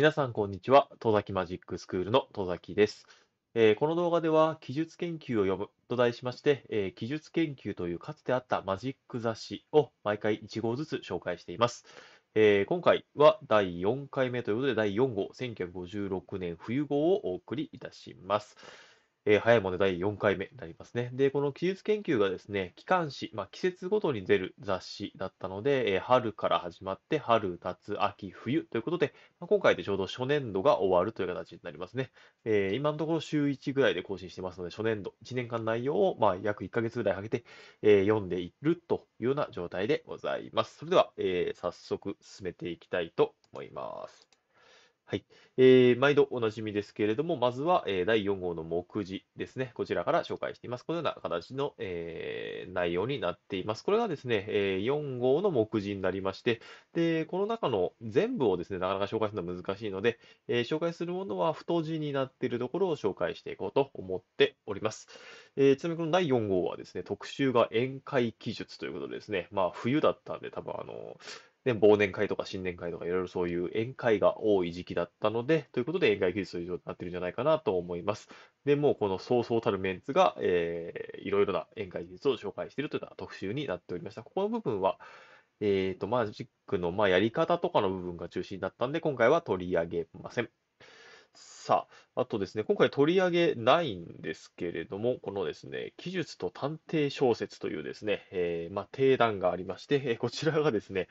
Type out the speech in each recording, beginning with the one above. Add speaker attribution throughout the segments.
Speaker 1: 皆さん、こんにちは。戸崎マジックスクールの戸崎です。えー、この動画では、記述研究を読むと題しまして、えー、記述研究というかつてあったマジック雑誌を毎回1号ずつ紹介しています。えー、今回は第4回目ということで、第4号、1956年冬号をお送りいたします。えー、早いもの第4回目になりますね。で、この記述研究がですね、機関誌、まあ、季節ごとに出る雑誌だったので、えー、春から始まって、春、夏、秋、冬ということで、まあ、今回でちょうど初年度が終わるという形になりますね。えー、今のところ週1ぐらいで更新してますので、初年度、1年間内容を、まあ、約1ヶ月ぐらいかけて、え読んでいるというような状態でございます。それでは、え早速進めていきたいと思います。はい。えー、毎度おなじみですけれども、まずは、えー、第4号の目次ですね。こちらから紹介しています。このような形の、えー、内容になっています。これがですね、えー、4号の目次になりまして、で、この中の全部をですね、なかなか紹介するのは難しいので、え紹介するものは太字になっているところを紹介していこうと思っております。えちなみにこの第4号はですね、特集が宴会記述ということでですね、まあ冬だったんで、多分あの、で、忘年会とか新年会とかいろいろそういう宴会が多い時期だったので、ということで宴会技術という状になってるんじゃないかなと思います。で、もうこのそうそうたるメンツが、えー、いろいろな宴会技術を紹介しているというのう特集になっておりました。ここの部分は、えっ、ー、と、マジックの、まあ、やり方とかの部分が中心だったんで、今回は取り上げません。さあ、あとですね、今回取り上げないんですけれども、このですね、記述と探偵小説というですね、えー、まあ、定談がありまして、えこちらがですね、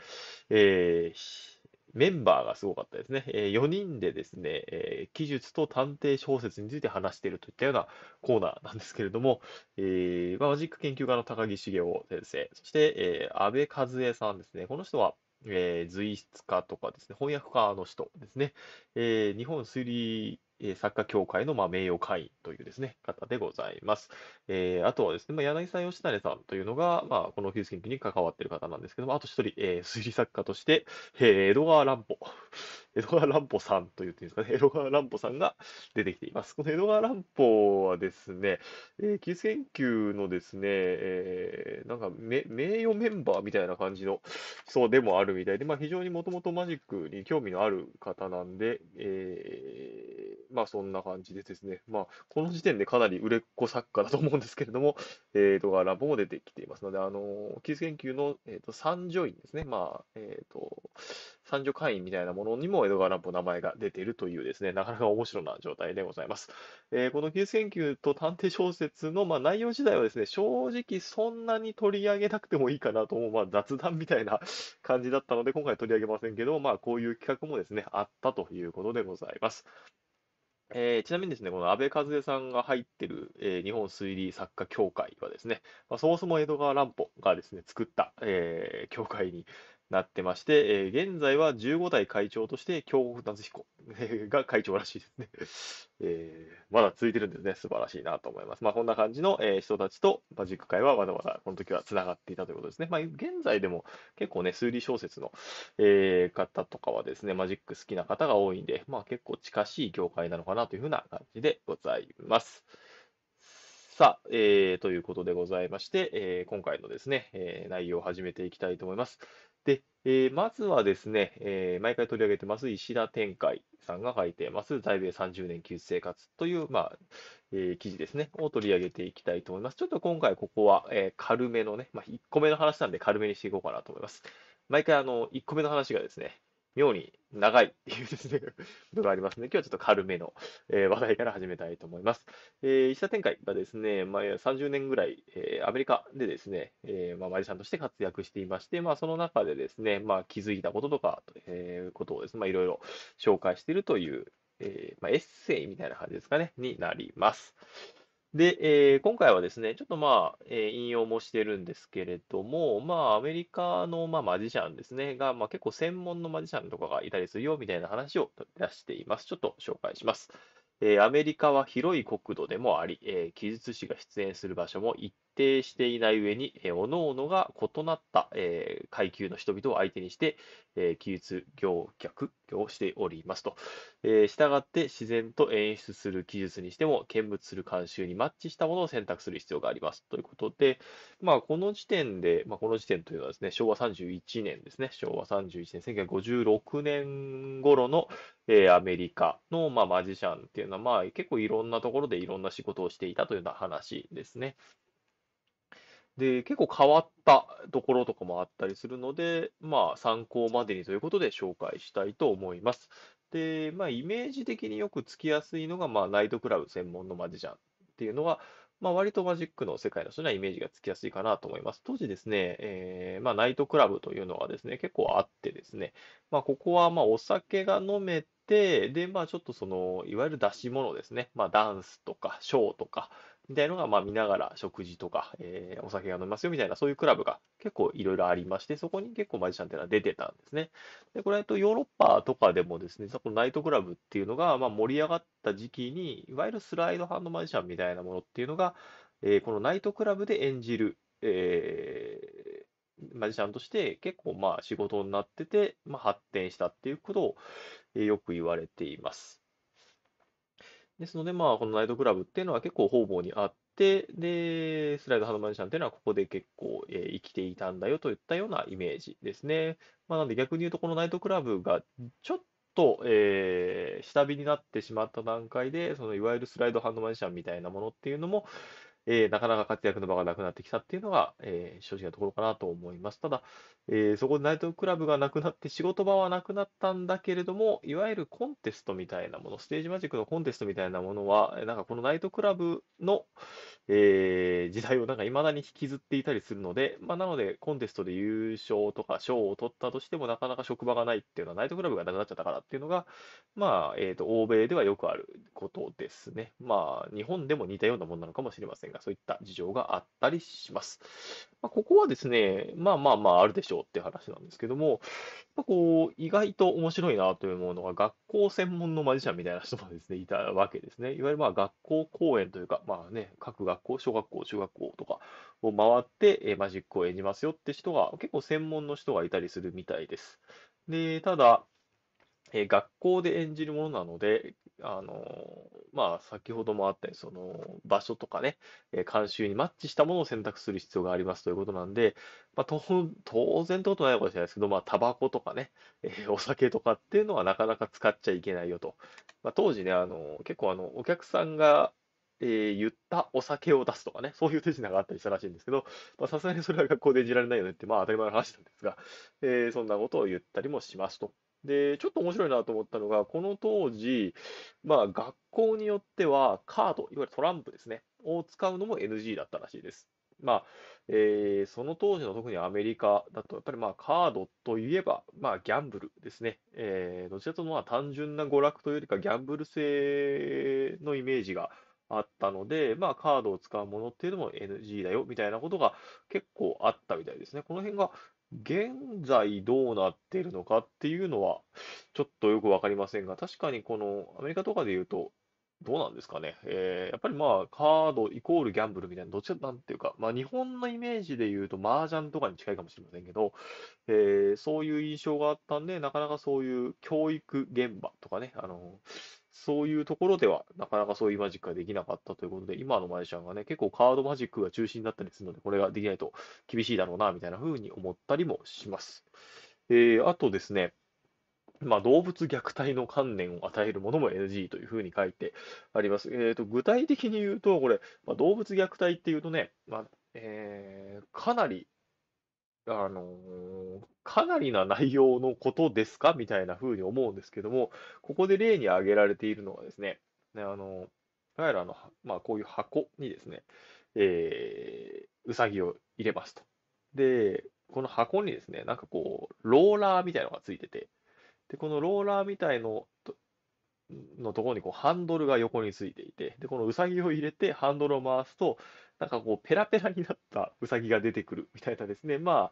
Speaker 1: えー、メンバーがすごかったですね。え4人でですね、え記述と探偵小説について話しているといったようなコーナーなんですけれども、えマジック研究家の高木茂雄先生、そして、え安倍和恵さんですね、この人は、えー、随筆家とかですね、翻訳家の人ですね、えー、日本推理え作家協会のまあ名誉会員というですね、方でございます。えー、あとはですね、まあ、柳さん、吉成さんというのが、まあ、この技術研究に関わっている方なんですけども、あと一人、えー、推理作家として、えー、江戸川乱歩、江戸川乱歩さんと言っていいですかね、江戸川乱歩さんが出てきています。この江戸川乱歩はですね、えー、技術研究のですね、えー、なんか名誉メンバーみたいな感じのそうでもあるみたいで、まあ、非常にもともとマジックに興味のある方なんで、えーまあそんな感じでですね、まあこの時点でかなり売れっ子作家だと思うんですけれども、えー、と画ラボも出てきていますので、あの、キース研究の、えーと、三助員ですね、まあ、えっ、ー、と、三助会員みたいなものにも江戸川乱歩名前が出ているというですね、なかなか面白な状態でございます。えー、この技術研究と探偵小説の、まあ、内容自体はですね、正直そんなに取り上げなくてもいいかなと思う、まあ、雑談みたいな 感じだったので、今回取り上げませんけど、まあ、こういう企画もですね、あったということでございます。えー、ちなみにですね、この安倍和恵さんが入ってる、えー、日本推理作家協会はですね、まあ、そもそも江戸川乱歩がですね、作った、えー、協会に、なってまして、えー、現在は15代会長として、京極夏彦が会長らしいですね、えー、まだ続いてるんですね。素晴らしいなと思います。まあ、こんな感じの、えー、人たちと、ジック会はまだまだこの時はつながっていたということですね。まあ、現在でも結構ね、推理小説の、えー、方とかはですね、マジック好きな方が多いんで、まあ、結構近しい業界なのかなというふうな感じでございます。さあ、えー、ということでございまして、えー、今回のですね、えー、内容を始めていきたいと思います。で、えー、まずはですね、えー、毎回取り上げてます、石田天海さんが書いてます、在米30年旧生活という、まあえー、記事ですね、を取り上げていきたいと思います。ちょっと今回ここは、え軽めのね、まあ、1個目の話なんで軽めにしていこうかなと思います。毎回あの1個目の話がですね、妙に長いっていうですね、こ とがありますので、今日はちょっと軽めの、えー、話題から始めたいと思います。えー、石田展開がですね、まあ、30年ぐらい、えー、アメリカでですね、えー、まあ、マジシャンとして活躍していまして、まあ、その中でですね、まあ、気づいたこととか、えー、ことをですね、まあ、いろいろ紹介しているという、えーまあ、エッセイみたいな感じですかね、になります。で、えー今回はですね、ちょっとまあ、えー引用もしてるんですけれども、まあ、アメリカの、まあ、マジシャンですね、が、まあ、結構専門のマジシャンとかがいたりするよ、みたいな話を出しています。ちょっと紹介します。えーアメリカは広い国土でもあり、えー記述師が出演する場所も一定していない上に、え各々が異なった、え階級の人々を相手にして、え記述業客をしておりますと。えー、従って自然と演出する記述にしても、見物する慣習にマッチしたものを選択する必要があります。ということで、まあ、この時点で、まあ、この時点というのはですね、昭和31年ですね、昭和31年、1956年頃の、えアメリカの、まあ、マジシャンっていうのは、まあ、結構いろんなところでいろんな仕事をしていたというような話ですね。で、結構変わったところとかもあったりするので、まあ、参考までにということで紹介したいと思います。で、まあ、イメージ的によくつきやすいのが、まあ、ナイトクラブ専門のマジシャンっていうのは、まあ、割とマジックの世界の人にはイメージがつきやすいかなと思います。当時ですね、えー、まあ、ナイトクラブというのはですね、結構あってですね、まあ、ここはまあお酒が飲めて、で、まあ、ちょっとその、いわゆる出し物ですね、まあ、ダンスとか、ショーとか、みたいなのが、まあ、見ながら食事とか、えー、お酒が飲みますよみたいな、そういうクラブが結構いろいろありまして、そこに結構マジシャンっていうのは出てたんですね。で、これとヨーロッパとかでもですね、そこのナイトクラブっていうのが、まあ、盛り上がった時期に、いわゆるスライドハンドマジシャンみたいなものっていうのが、えー、このナイトクラブで演じる、えー、マジシャンとして結構まあ仕事になってて、まあ、発展したっていうことを、えー、よく言われています。ですので、まあ、このナイトクラブっていうのは結構方々にあって、で、スライドハードマジシャンっていうのはここで結構、え生きていたんだよといったようなイメージですね。まあ、なんで逆に言うと、このナイトクラブがちょっと、えー下火になってしまった段階で、そのいわゆるスライドハンドマジシャンみたいなものっていうのも、えー、なかなか活躍の場がなくなってきたっていうのが、えー、正直なところかなと思います。ただ、えー、そこでナイトクラブがなくなって、仕事場はなくなったんだけれども、いわゆるコンテストみたいなもの、ステージマジックのコンテストみたいなものは、なんかこのナイトクラブの、えー、時代をなんか未だに引きずっていたりするので、まあ、なので、コンテストで優勝とか賞を取ったとしても、なかなか職場がないっていうのは、ナイトクラブがなくなっちゃったからっていうのが、まあ、えっ、と、欧米ではよくあることですね。まあ、日本でも似たようなものなのかもしれませんが、そういった事情があったりします。まあ、ここはですね、まあまあまああるでしょうって話なんですけども、まあ、こう意外と面白いなというものが学校専門のマジシャンみたいな人もですね、いたわけですね。いわゆるまあ学校公演というか、まあね、各学校、小学校、中学校とかを回ってマジックを演じますよって人が結構専門の人がいたりするみたいです。で、ただ、え学校で演じるものなので、あの、まあ、先ほどもあったように、その、場所とかね、え慣習にマッチしたものを選択する必要がありますということなんで、まあ、と当然ってことないかもしれないですけど、まあ、タバコとかね、えお酒とかっていうのはなかなか使っちゃいけないよと。まあ、当時ね、あの、結構あの、お客さんが、えー言ったお酒を出すとかね、そういう手品があったりしたらしいんですけど、まあさすがにそれは学校でいじられないよねって、まあ当たり前の話なんですが、えーそんなことを言ったりもしますと。で、ちょっと面白いなと思ったのが、この当時、まあ学校によってはカード、いわゆるトランプですね、を使うのも NG だったらしいです。まあ、えー、その当時の特にアメリカだと、やっぱりまあカードといえば、まあギャンブルですね。えー、どちらともまあ単純な娯楽というよりかギャンブル性のイメージがあったので、まあカードを使うものっていうのも NG だよみたいなことが結構あったみたいですね。この辺が現在どうなっているのかっていうのは、ちょっとよくわかりませんが、確かにこのアメリカとかで言うと、どうなんですかね。えー、やっぱりまあ、カードイコールギャンブルみたいな、どっちなんていうか、まあ、日本のイメージで言うと、麻雀とかに近いかもしれませんけど、えー、そういう印象があったんで、なかなかそういう教育現場とかね、あの、そういうところでは、なかなかそういうマジックができなかったということで、今のマジシャンがね、結構カードマジックが中心だったりするので、これができないと厳しいだろうな、みたいな風に思ったりもします。えー、あとですね、まあ、動物虐待の観念を与えるものも NG というふうに書いてあります。えーと、と具体的に言うと、これ、まあ、動物虐待っていうとね、まあえー、かなりあのーかなりな内容のことですかみたいな風に思うんですけども、ここで例に挙げられているのはですね、あの、いわゆるあの、まあ、こういう箱にですね、えー、うさぎを入れますと。で、この箱にですね、なんかこう、ローラーみたいのがついてて、で、このローラーみたいのと、のところにこうハンドルが横についていて、で、このうさぎを入れてハンドルを回すと、なんかこう、ペラペラになったウサギが出てくるみたいなですね、まあ、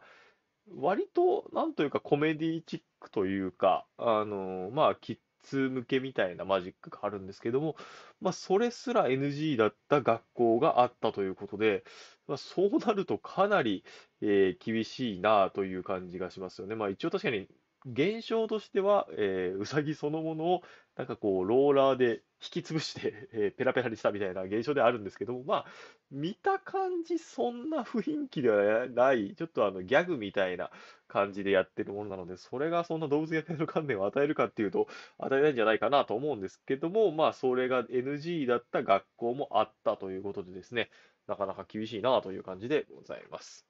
Speaker 1: 割と、なんというかコメディチックというか、あの、まあ、キッズ向けみたいなマジックがあるんですけども、まあ、それすら NG だった学校があったということで、まあ、そうなるとかなり、えー厳しいなという感じがしますよね。まあ、一応確かに現象としては、えー、うさぎそのものを、なんかこう、ローラーで引き潰して、えー、ペラペラにしたみたいな現象であるんですけども、まあ、見た感じ、そんな雰囲気ではない、ちょっとあの、ギャグみたいな感じでやってるものなので、それがそんな動物虐待の観念を与えるかっていうと、与えないんじゃないかなと思うんですけども、まあ、それが NG だった学校もあったということでですね、なかなか厳しいなという感じでございます。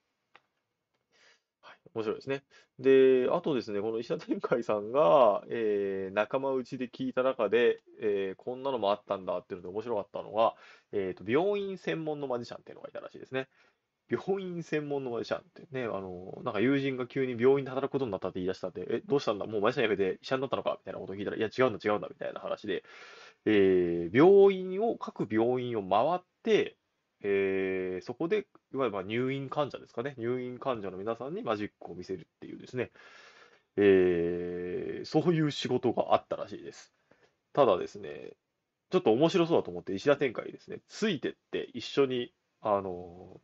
Speaker 1: 面白いですね。で、あとですね、この石田天海さんが、えー仲間内で聞いた中で、えーこんなのもあったんだっていうので面白かったのが、えーと、病院専門のマジシャンっていうのがいたらしいですね。病院専門のマジシャンってね、あの、なんか友人が急に病院で働くことになったって言い出したんで、え、どうしたんだもうマジシャン辞めて医者になったのかみたいなことを聞いたら、いや、違うんだ、違うんだ、みたいな話で、えー病院を、各病院を回って、えー、そこで、いわゆる入院患者ですかね、入院患者の皆さんにマジックを見せるっていうですね、えー、そういう仕事があったらしいです。ただですね、ちょっと面白そうだと思って、石田展開ですね、ついてって一緒に、あの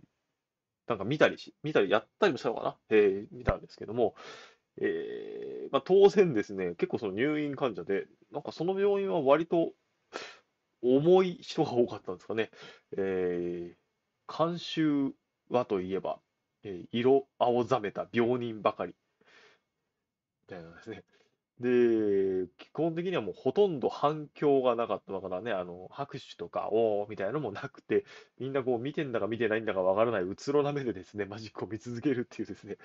Speaker 1: なんか見たりし、見たりやったりもしたのかな、えー、見たんですけども、えーまあ、当然ですね、結構その入院患者で、なんかその病院は割と重い人が多かったんですかね。えー、監修はといえば、えー、色青ざめた病人ばかり。みたいなですね。で、基本的にはもうほとんど反響がなかったからね、あの、拍手とか、おーみたいなのもなくて、みんなこう見てんだか見てないんだかわからないうつろな目でですね、マジックを見続けるっていうですね、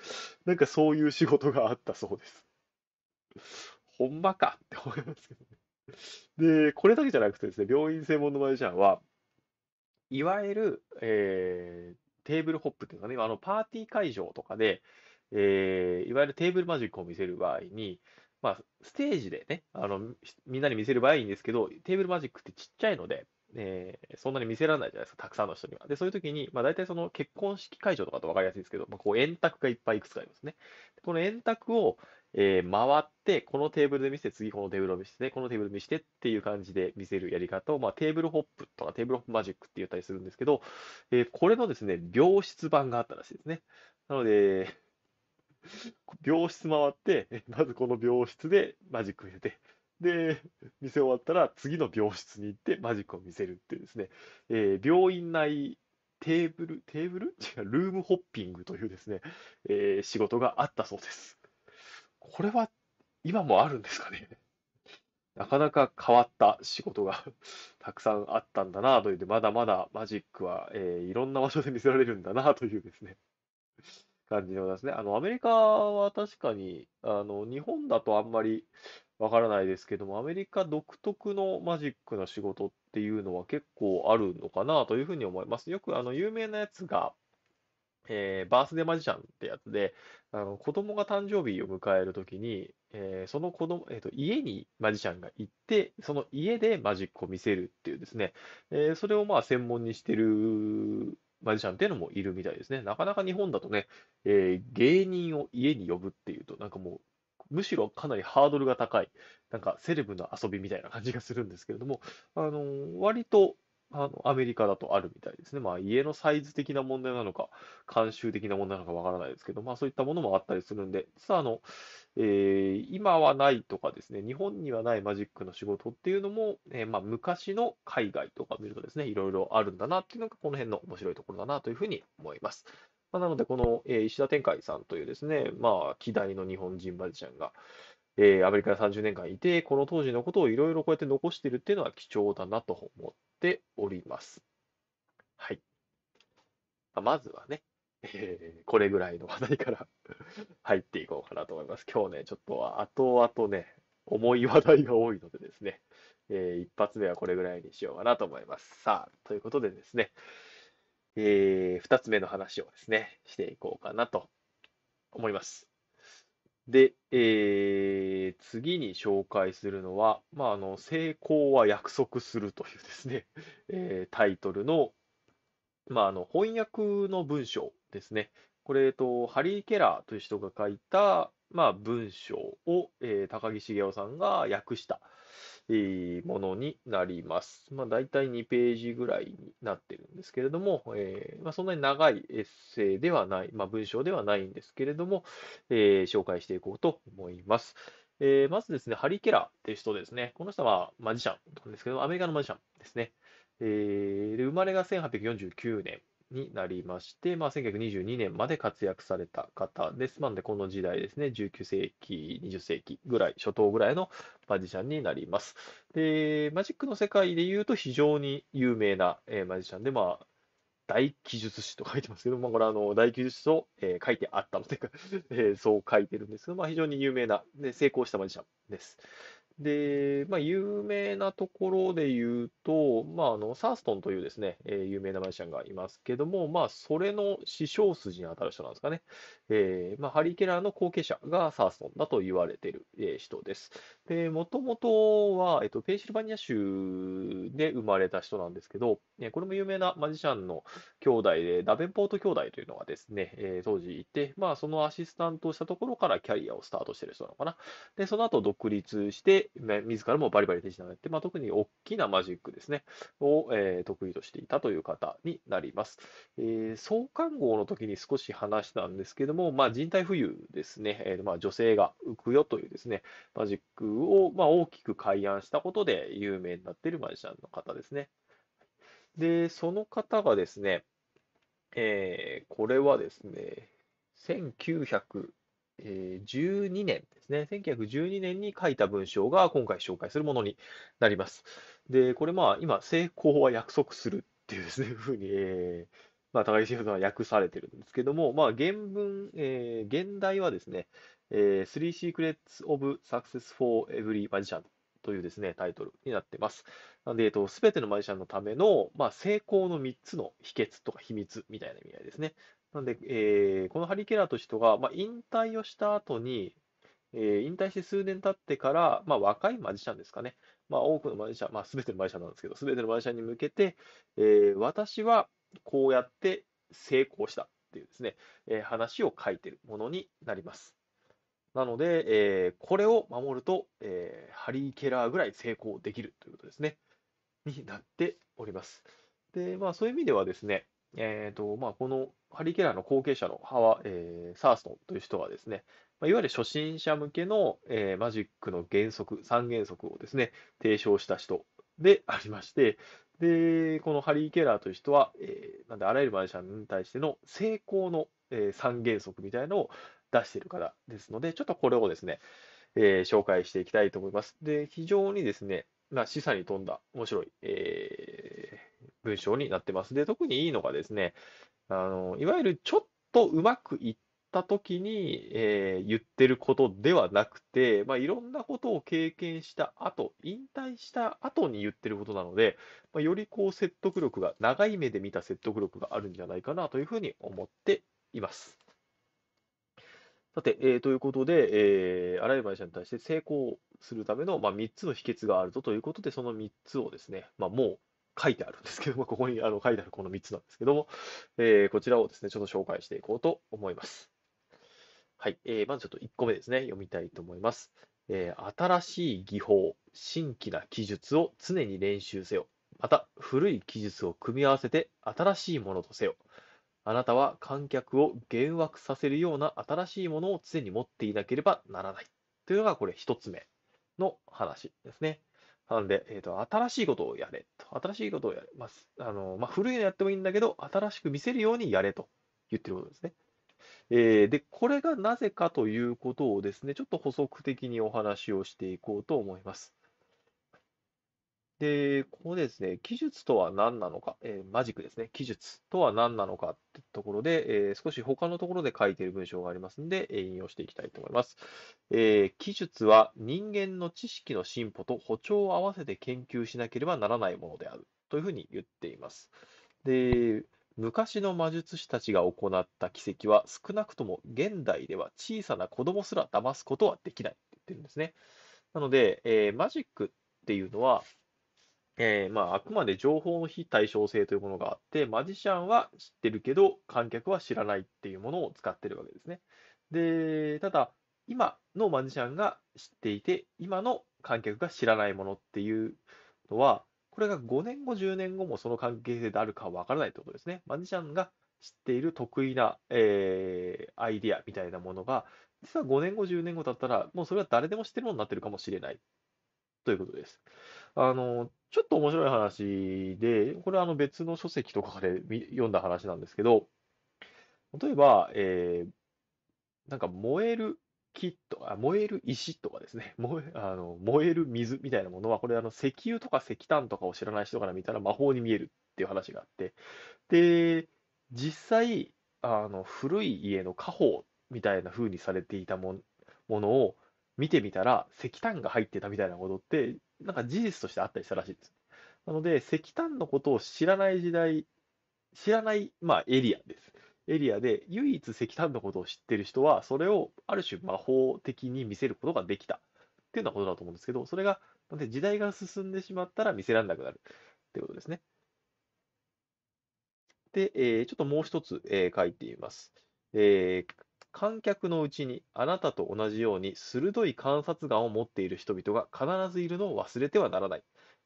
Speaker 1: なんかそういう仕事があったそうです。ほんまかって思いますけどね。で、これだけじゃなくてですね、病院専門のマジシャンは、いわゆる、えー、テーブルホップっていうかね、あのパーティー会場とかで、えー、いわゆるテーブルマジックを見せる場合に、まあ、ステージでね、あの、みんなに見せる場合いいんですけど、テーブルマジックってちっちゃいので、えー、そんなに見せられないじゃないですか、たくさんの人には。で、そういう時に、まあ、大体その結婚式会場とかと分かりやすいですけど、まあ、こう円卓がいっぱいいくつかありますね。この円卓を、えー、回って、このテーブルで見せて、次このテーブルを見せて、このテーブル見せてっていう感じで見せるやり方を、まあ、テーブルホップとかテーブルホップマジックって言ったりするんですけど、えー、これのですね、病室版があったらしいですね。なので、病室回って、まずこの病室でマジック見せて、で、見せ終わったら次の病室に行ってマジックを見せるっていうですね、えー、病院内テーブル、テーブル違う、ルームホッピングというですね、えー、仕事があったそうです。これは今もあるんですかね。なかなか変わった仕事が たくさんあったんだなというで、まだまだマジックは、えー、いろんな場所で見せられるんだなというですね 感じでございますね。あの、アメリカは確かに、あの、日本だとあんまりわからないですけども、アメリカ独特のマジックの仕事っていうのは結構あるのかなというふうに思います。よくあの、有名なやつが、えー、バースデーマジシャンってやつで、あの子供が誕生日を迎えるときに、えー、その子供、えーと、家にマジシャンが行って、その家でマジックを見せるっていうですね、えー、それをまあ専門にしてるマジシャンっていうのもいるみたいですね。なかなか日本だとね、えー、芸人を家に呼ぶっていうと、なんかもう、むしろかなりハードルが高い、なんかセレブの遊びみたいな感じがするんですけれども、あのー、割とあの、アメリカだとあるみたいですね。まあ、家のサイズ的な問題なのか、慣習的な問題なのかわからないですけど、まあ、そういったものもあったりするんで、実はあの、えー、今はないとかですね、日本にはないマジックの仕事っていうのも、えー、まあ、昔の海外とか見るとですね、いろいろあるんだなっていうのが、この辺の面白いところだなというふうに思います。まあ、なので、この、えー、石田天海さんというですね、まあ、希代の日本人マジシャンが、えー、アメリカで30年間いて、この当時のことをいろいろこうやって残しているっていうのは貴重だなと思っております。はい。まずはね、えー、これぐらいの話題から 入っていこうかなと思います。今日ね、ちょっと後々ね、重い話題が多いのでですね、えー、一発目はこれぐらいにしようかなと思います。さあ、ということでですね、えー、二つ目の話をですね、していこうかなと思います。で、えー、次に紹介するのは、まあ、あの、成功は約束するというですね、えー、タイトルの、まあ、あの、翻訳の文章ですね。これ、えっと、ハリー・ケラーという人が書いた、まあ、文章を、えー、高木茂雄さんが訳した、えものになります。まあ、大体2ページぐらいになってるんですけれども、えー、まあ、そんなに長いエッセイではない、まあ、文章ではないんですけれども、えー、紹介していこうと思います。えまずですね、ハリ・ケラーって人ですね。この人はマジシャンなんですけど、アメリカのマジシャンですね。えー、で生まれが1849年になりまして、まあ、1922年まで活躍された方です。なので、この時代ですね、19世紀、20世紀ぐらい、初頭ぐらいのマジシャンになります。で、マジックの世界で言うと非常に有名な、えー、マジシャンで、まあ、大記述師と書いてますけど、まあ、これあの大記述師と、えー、書いてあったので えー、そう書いてるんですけど、まあ、非常に有名な、ね、成功したマジシャンです。で、まあ、有名なところで言うと、まあ、あの、サーストンというですね、えー有名なマジシャンがいますけども、まあ、それの師匠筋に当たる人なんですかね。えーまあ、ハリー・ケラーの後継者がサーソンだと言われている、えー、人です。もともとは、えっと、ペンシルバニア州で生まれた人なんですけど、えこれも有名なマジシャンの兄弟で、ダベンポート兄弟というのがですね、えー、当時いて、まあ、そのアシスタントをしたところからキャリアをスタートしてる人なのかな。で、その後独立して、自らもバリバリ手品をやって、まあ、特に大きなマジックですね、を、えー、得意としていたという方になります。えー、創刊号の時に少し話したんですけども、も、まあ、人体浮遊ですね、えーまあ、女性が浮くよというですね、マジックを、まあ、大きく開案したことで有名になっているマジシャンの方ですね。で、その方がですね、えー、これはですね、1912年ですね、1912年に書いた文章が今回紹介するものになります。で、これまあ今、成功は約束するっていうですね、ふうに、えー、まあ、高木シェフが訳されてるんですけども、まあ、原文、えー、現代はですね、えー、3 Secrets of Success for Every Magician というですね、タイトルになってます。なんで、えっと、すべてのマジシャンのための、まあ、成功の3つの秘訣とか秘密みたいな意味合いですね。なんで、えー、このハリケラーという人が、まあ、引退をした後に、えー、引退して数年経ってから、まあ、若いマジシャンですかね。まあ、多くのマジシャン、まあ、すべてのマジシャンなんですけど、すべてのマジシャンに向けて、えー、私はこうやって成功したっていうですね、えー、話を書いているものになります。なので、えー、これを守ると、えー、ハリー・ケラーぐらい成功できるということですね。になっております。で、まあ、そういう意味ではですね、えーとまあ、このハリー・ケラーの後継者のハワ、えー、サーストンという人はですね、まあ、いわゆる初心者向けの、えー、マジックの原則、3原則をですね、提唱した人でありまして、で、このハリー・ケラーという人は、えー、なんであらゆるマジシャンに対しての成功の、えー、三原則みたいのを出している方ですので、ちょっとこれをですね、えー、紹介していきたいと思います。で、非常にですね、まあ、示唆に富んだ面白い、え文章になってます。で、特にいいのがですね、あのいわゆるちょっとうまくいっった時に、えー言ってることではなくて、まあ、いろんなことを経験した後、引退した後に言ってることなので、まあ、よりこう説得力が、長い目で見た説得力があるんじゃないかなというふうに思っています。さて、えーということで、えーあらゆる社に対して成功するための、まあ、3つの秘訣があるぞということで、その3つをですね、まあ、もう書いてあるんですけども、ここにあの書いてあるこの3つなんですけども、えーこちらをですね、ちょっと紹介していこうと思います。はい、えー、まずちょっと1個目ですね、読みたいと思います。えー、新しい技法、新規な技術を常に練習せよ。また、古い技術を組み合わせて新しいものとせよ。あなたは観客を幻惑させるような新しいものを常に持っていなければならない。というのが、これ1つ目の話ですね。なので、えーと、新しいことをやれと。新しいことをやれ。まああのまあ、古いのやってもいいんだけど、新しく見せるようにやれと言ってることですね。えー、で、これがなぜかということをですね、ちょっと補足的にお話をしていこうと思います。で、ここでですね、技術とは何なのか、えー、マジックですね、技術とは何なのかってところで、えー、少し他のところで書いている文章がありますので、引用していきたいと思います、えー、技術は人間の知識の進歩と歩調を合わせて研究しなければならないものであるというふうに言っています。で、昔の魔術師たちが行った奇跡は少なくとも現代では小さな子供すら騙すことはできないって言ってるんですね。なので、えー、マジックっていうのは、えー、まあ、あくまで情報の非対称性というものがあって、マジシャンは知ってるけど、観客は知らないっていうものを使ってるわけですね。で、ただ、今のマジシャンが知っていて、今の観客が知らないものっていうのは、これが5年後、10年後もその関係性であるかわからないということですね。マジシャンが知っている得意な、えー、アイディアみたいなものが、実は5年後、10年後だったら、もうそれは誰でも知ってるものになってるかもしれないということです。あの、ちょっと面白い話で、これはあの別の書籍とかで読んだ話なんですけど、例えば、えー、なんか燃える木とか、燃える石とかですね、燃えあの燃える水みたいなものは、これあの石油とか石炭とかを知らない人から見たら魔法に見えるっていう話があって、で、実際、あの古い家の家宝みたいな風にされていたもものを見てみたら、石炭が入ってたみたいなことって、なんか事実としてあったりしたらしいです。なので、石炭のことを知らない時代、知らない、まあ、エリアです。エリアで唯一石炭のことを知ってる人は、それをある種魔法的に見せることができたっていうようなことだと思うんですけど、それが、なん時代が進んでしまったら見せられなくなるってことですね。で、えー、ちょっともう一つ、えー、書いています。えー、観客のうちにあなたと同じように鋭い観察眼を持っている人々が必ずいるのを忘れてはならない。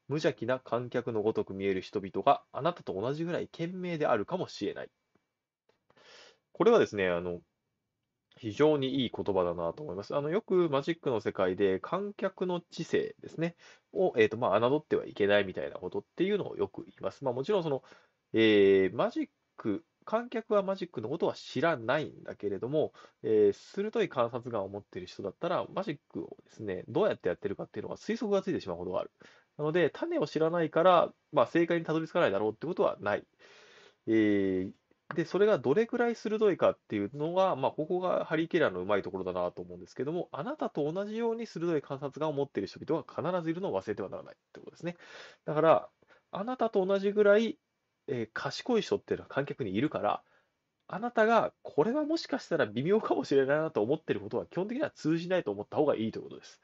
Speaker 1: 無邪気な観客のごとく見える人々があなたと同じぐらい賢明であるかもしれない。これはですね、あの、非常にいい言葉だなと思います。あの、よくマジックの世界で観客の知性ですね、を、えっと、まあ、侮ってはいけないみたいなことっていうのをよく言います。まあ、もちろんその、えー、マジック、観客はマジックのことは知らないんだけれども、えー、鋭い観察眼を持っている人だったら、マジックをですね、どうやってやってるかっていうのは推測がついてしまうことがある。なので、種を知らないから、まあ、正解にたどり着かないだろうってことはない。えーで、それがどれくらい鋭いかっていうのが、まあ、ここがハリー・ケラーのうまいところだなと思うんですけども、あなたと同じように鋭い観察眼を持っている人々が必ずいるのを忘れてはならないってことですね。だから、あなたと同じぐらい、えー、賢い人っていうのは観客にいるから、あなたがこれはもしかしたら微妙かもしれないなと思っていることは基本的には通じないと思った方がいいということです。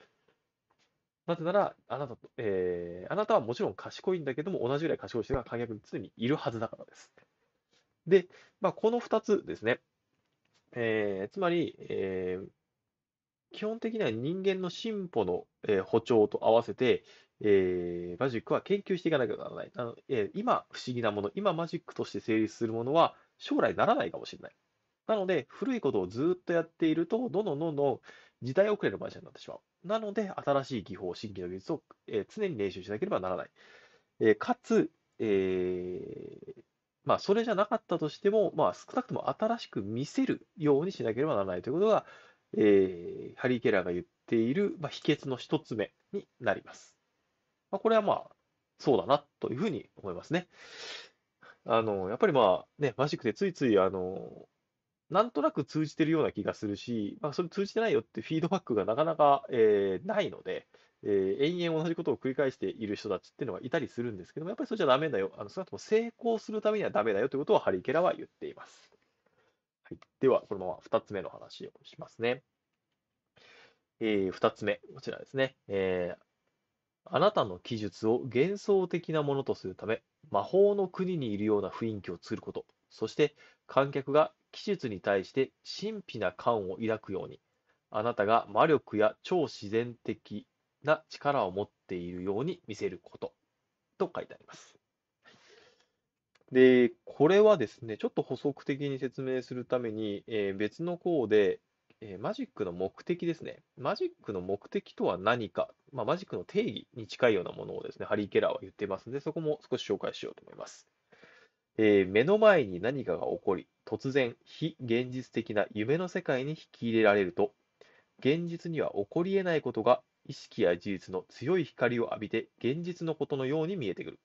Speaker 1: なぜなら、あなたと、えー、あなたはもちろん賢いんだけども、同じぐらい賢い人が観客に常にいるはずだからです。で、まあ、この2つですね。えー、つまり、えー、基本的には人間の進歩の、えー、歩調と合わせて、えー、マジックは研究していかなきゃならない。あのえー、今、不思議なもの、今マジックとして成立するものは、将来ならないかもしれない。なので、古いことをずっとやっていると、どんどんどんどん時代遅れの会社になってしまう。なので、新しい技法、新規の技術を、えー、常に練習しなければならない。えー、かつ、えー、まあ、それじゃなかったとしても、まあ、少なくとも新しく見せるようにしなければならないということが、えー、ハリー・ケラーが言っている、まあ、秘訣の一つ目になります。まあ、これはまあ、そうだなというふうに思いますね。あの、やっぱりまあね、マジックでついついあの、なんとなく通じてるような気がするし、まあ、それ通じてないよってフィードバックがなかなか、えー、ないので、えー、延々同じことを繰り返している人たちっていうのがいたりするんですけども、やっぱりそれじゃダメだよ。あの少なくとも成功するためにはダメだよということをハリー・ケラは言っています。はい、では、このまま2つ目の話をしますね。えー、2つ目、こちらですね、えー。あなたの記述を幻想的なものとするため、魔法の国にいるような雰囲気を作ること、そして観客が奇術に対して神秘な感を抱くように、あなたが魔力や超自然的な力を持っているように見せること。と書いてあります。で、これはですね、ちょっと補足的に説明するために、えー、別の項で、えー、マジックの目的ですね。マジックの目的とは何か、まあ、マジックの定義に近いようなものをですね、ハリー・ケラーは言ってますので、そこも少し紹介しようと思います。えー、目の前に何かが起こり、突然非現実的な夢の世界に引き入れられると現実には起こりえないことが意識や事実の強い光を浴びて現実のことのように見えてくる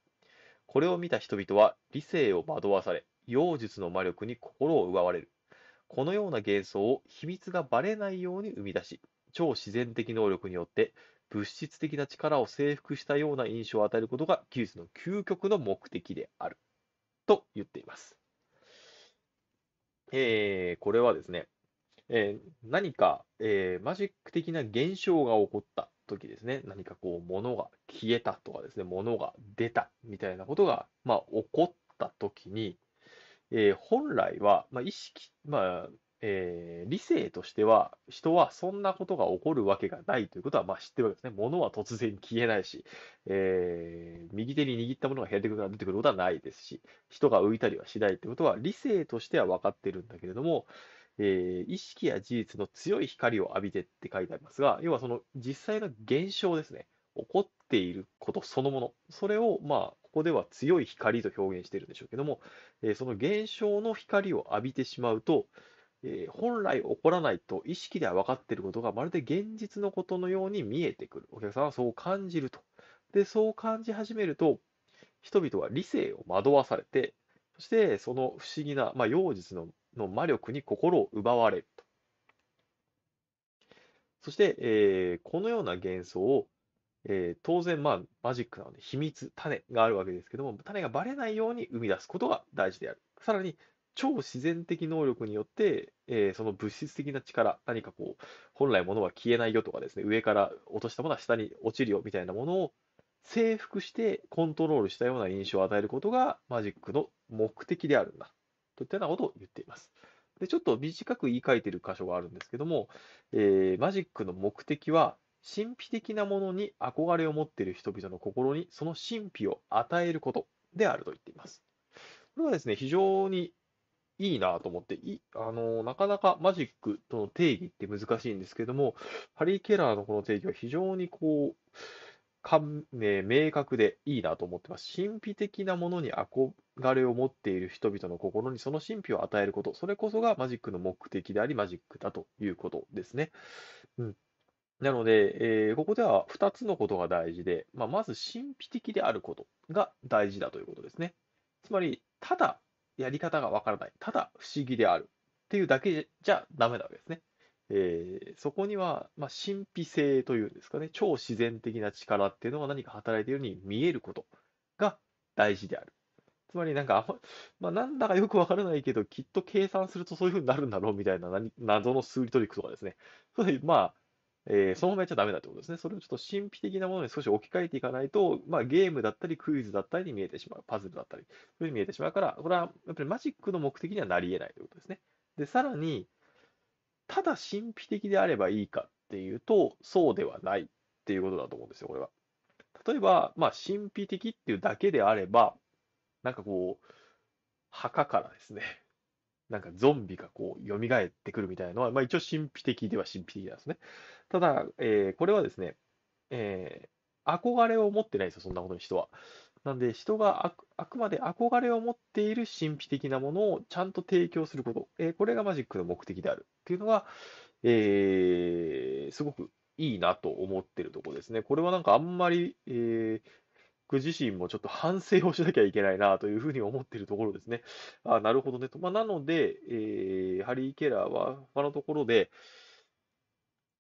Speaker 1: これを見た人々は理性を惑わされ妖術の魔力に心を奪われるこのような幻想を秘密がばれないように生み出し超自然的能力によって物質的な力を征服したような印象を与えることが技術の究極の目的であると言っていますえー、これはですね、えー、何か、えー、マジック的な現象が起こった時ですね、何かこう、物が消えたとかですね、物が出たみたいなことが、まあ、起こった時に、えー、本来は、まあ、意識、まあ、えー、理性としては、人はそんなことが起こるわけがないということは、まあ、知ってるわけですね。物は突然消えないし、えー、右手に握ったものが減っから出てくることはないですし、人が浮いたりはしないということは、理性としては分かってるんだけれども、えー、意識や事実の強い光を浴びてって書いてありますが、要はその実際の現象ですね。起こっていることそのもの、それを、まあ、ここでは強い光と表現しているんでしょうけども、えー、その現象の光を浴びてしまうと、えー、本来起こらないと意識では分かっていることがまるで現実のことのように見えてくる。お客さんはそう感じると。で、そう感じ始めると、人々は理性を惑わされて、そしてその不思議な、まあ、妖術のの魔力に心を奪われると。そして、えー、このような幻想を、えー、当然、まあ、マジックなので秘密、種があるわけですけども、種がばれないように生み出すことが大事である。さらに、超自然的能力によって、えーその物質的な力、何かこう、本来物は消えないよとかですね、上から落としたものは下に落ちるよみたいなものを征服してコントロールしたような印象を与えることがマジックの目的であるんだ。といったようなことを言っています。で、ちょっと短く言い換えている箇所があるんですけども、えーマジックの目的は、神秘的なものに憧れを持っている人々の心にその神秘を与えることであると言っています。これはですね、非常にいいなと思って、い、あの、なかなかマジックとの定義って難しいんですけども、ハリー・ケラーのこの定義は非常にこう、かん、明確でいいなと思ってます。神秘的なものに憧れを持っている人々の心にその神秘を与えること、それこそがマジックの目的であり、マジックだということですね。うん。なので、えーここでは2つのことが大事で、まあ、まず神秘的であることが大事だということですね。つまり、ただやり方がわからない。ただ不思議である。っていうだけじゃダメなわけですね。えー、そこには、まあ、神秘性というんですかね、超自然的な力っていうのが何か働いているように見えることが大事である。つまりなんかま、あ、なんだかよくわからないけど、きっと計算するとそういうふうになるんだろうみたいな謎の数理トリックとかですね。それまあ、えー、そのままやっちゃダメだってことですね。それをちょっと神秘的なものに少し置き換えていかないと、まあ、ゲームだったり、クイズだったりに見えてしまう、パズルだったり、そういうふうに見えてしまうから、これはやっぱりマジックの目的にはなり得ないということですね。で、さらに、ただ神秘的であればいいかっていうと、そうではないっていうことだと思うんですよ、これは。例えば、まあ、神秘的っていうだけであれば、なんかこう、墓からですね、なんかゾンビがこう、蘇ってくるみたいなのは、まあ一応神秘的では神秘的なんですね。ただ、えー、これはですね、えー、憧れを持ってないですよ、そんなことに人は。なんで、人があくまで憧れを持っている神秘的なものをちゃんと提供すること、えー、これがマジックの目的であるっていうのが、えー、すごくいいなと思ってるとこですね。これはなんかあんまり、えー、僕自身もちょっと反省をしなきゃいけないなというふうに思っているところですね。あなるほどねと。まあ、なので、えー、ハリー・ケラーは他のところで、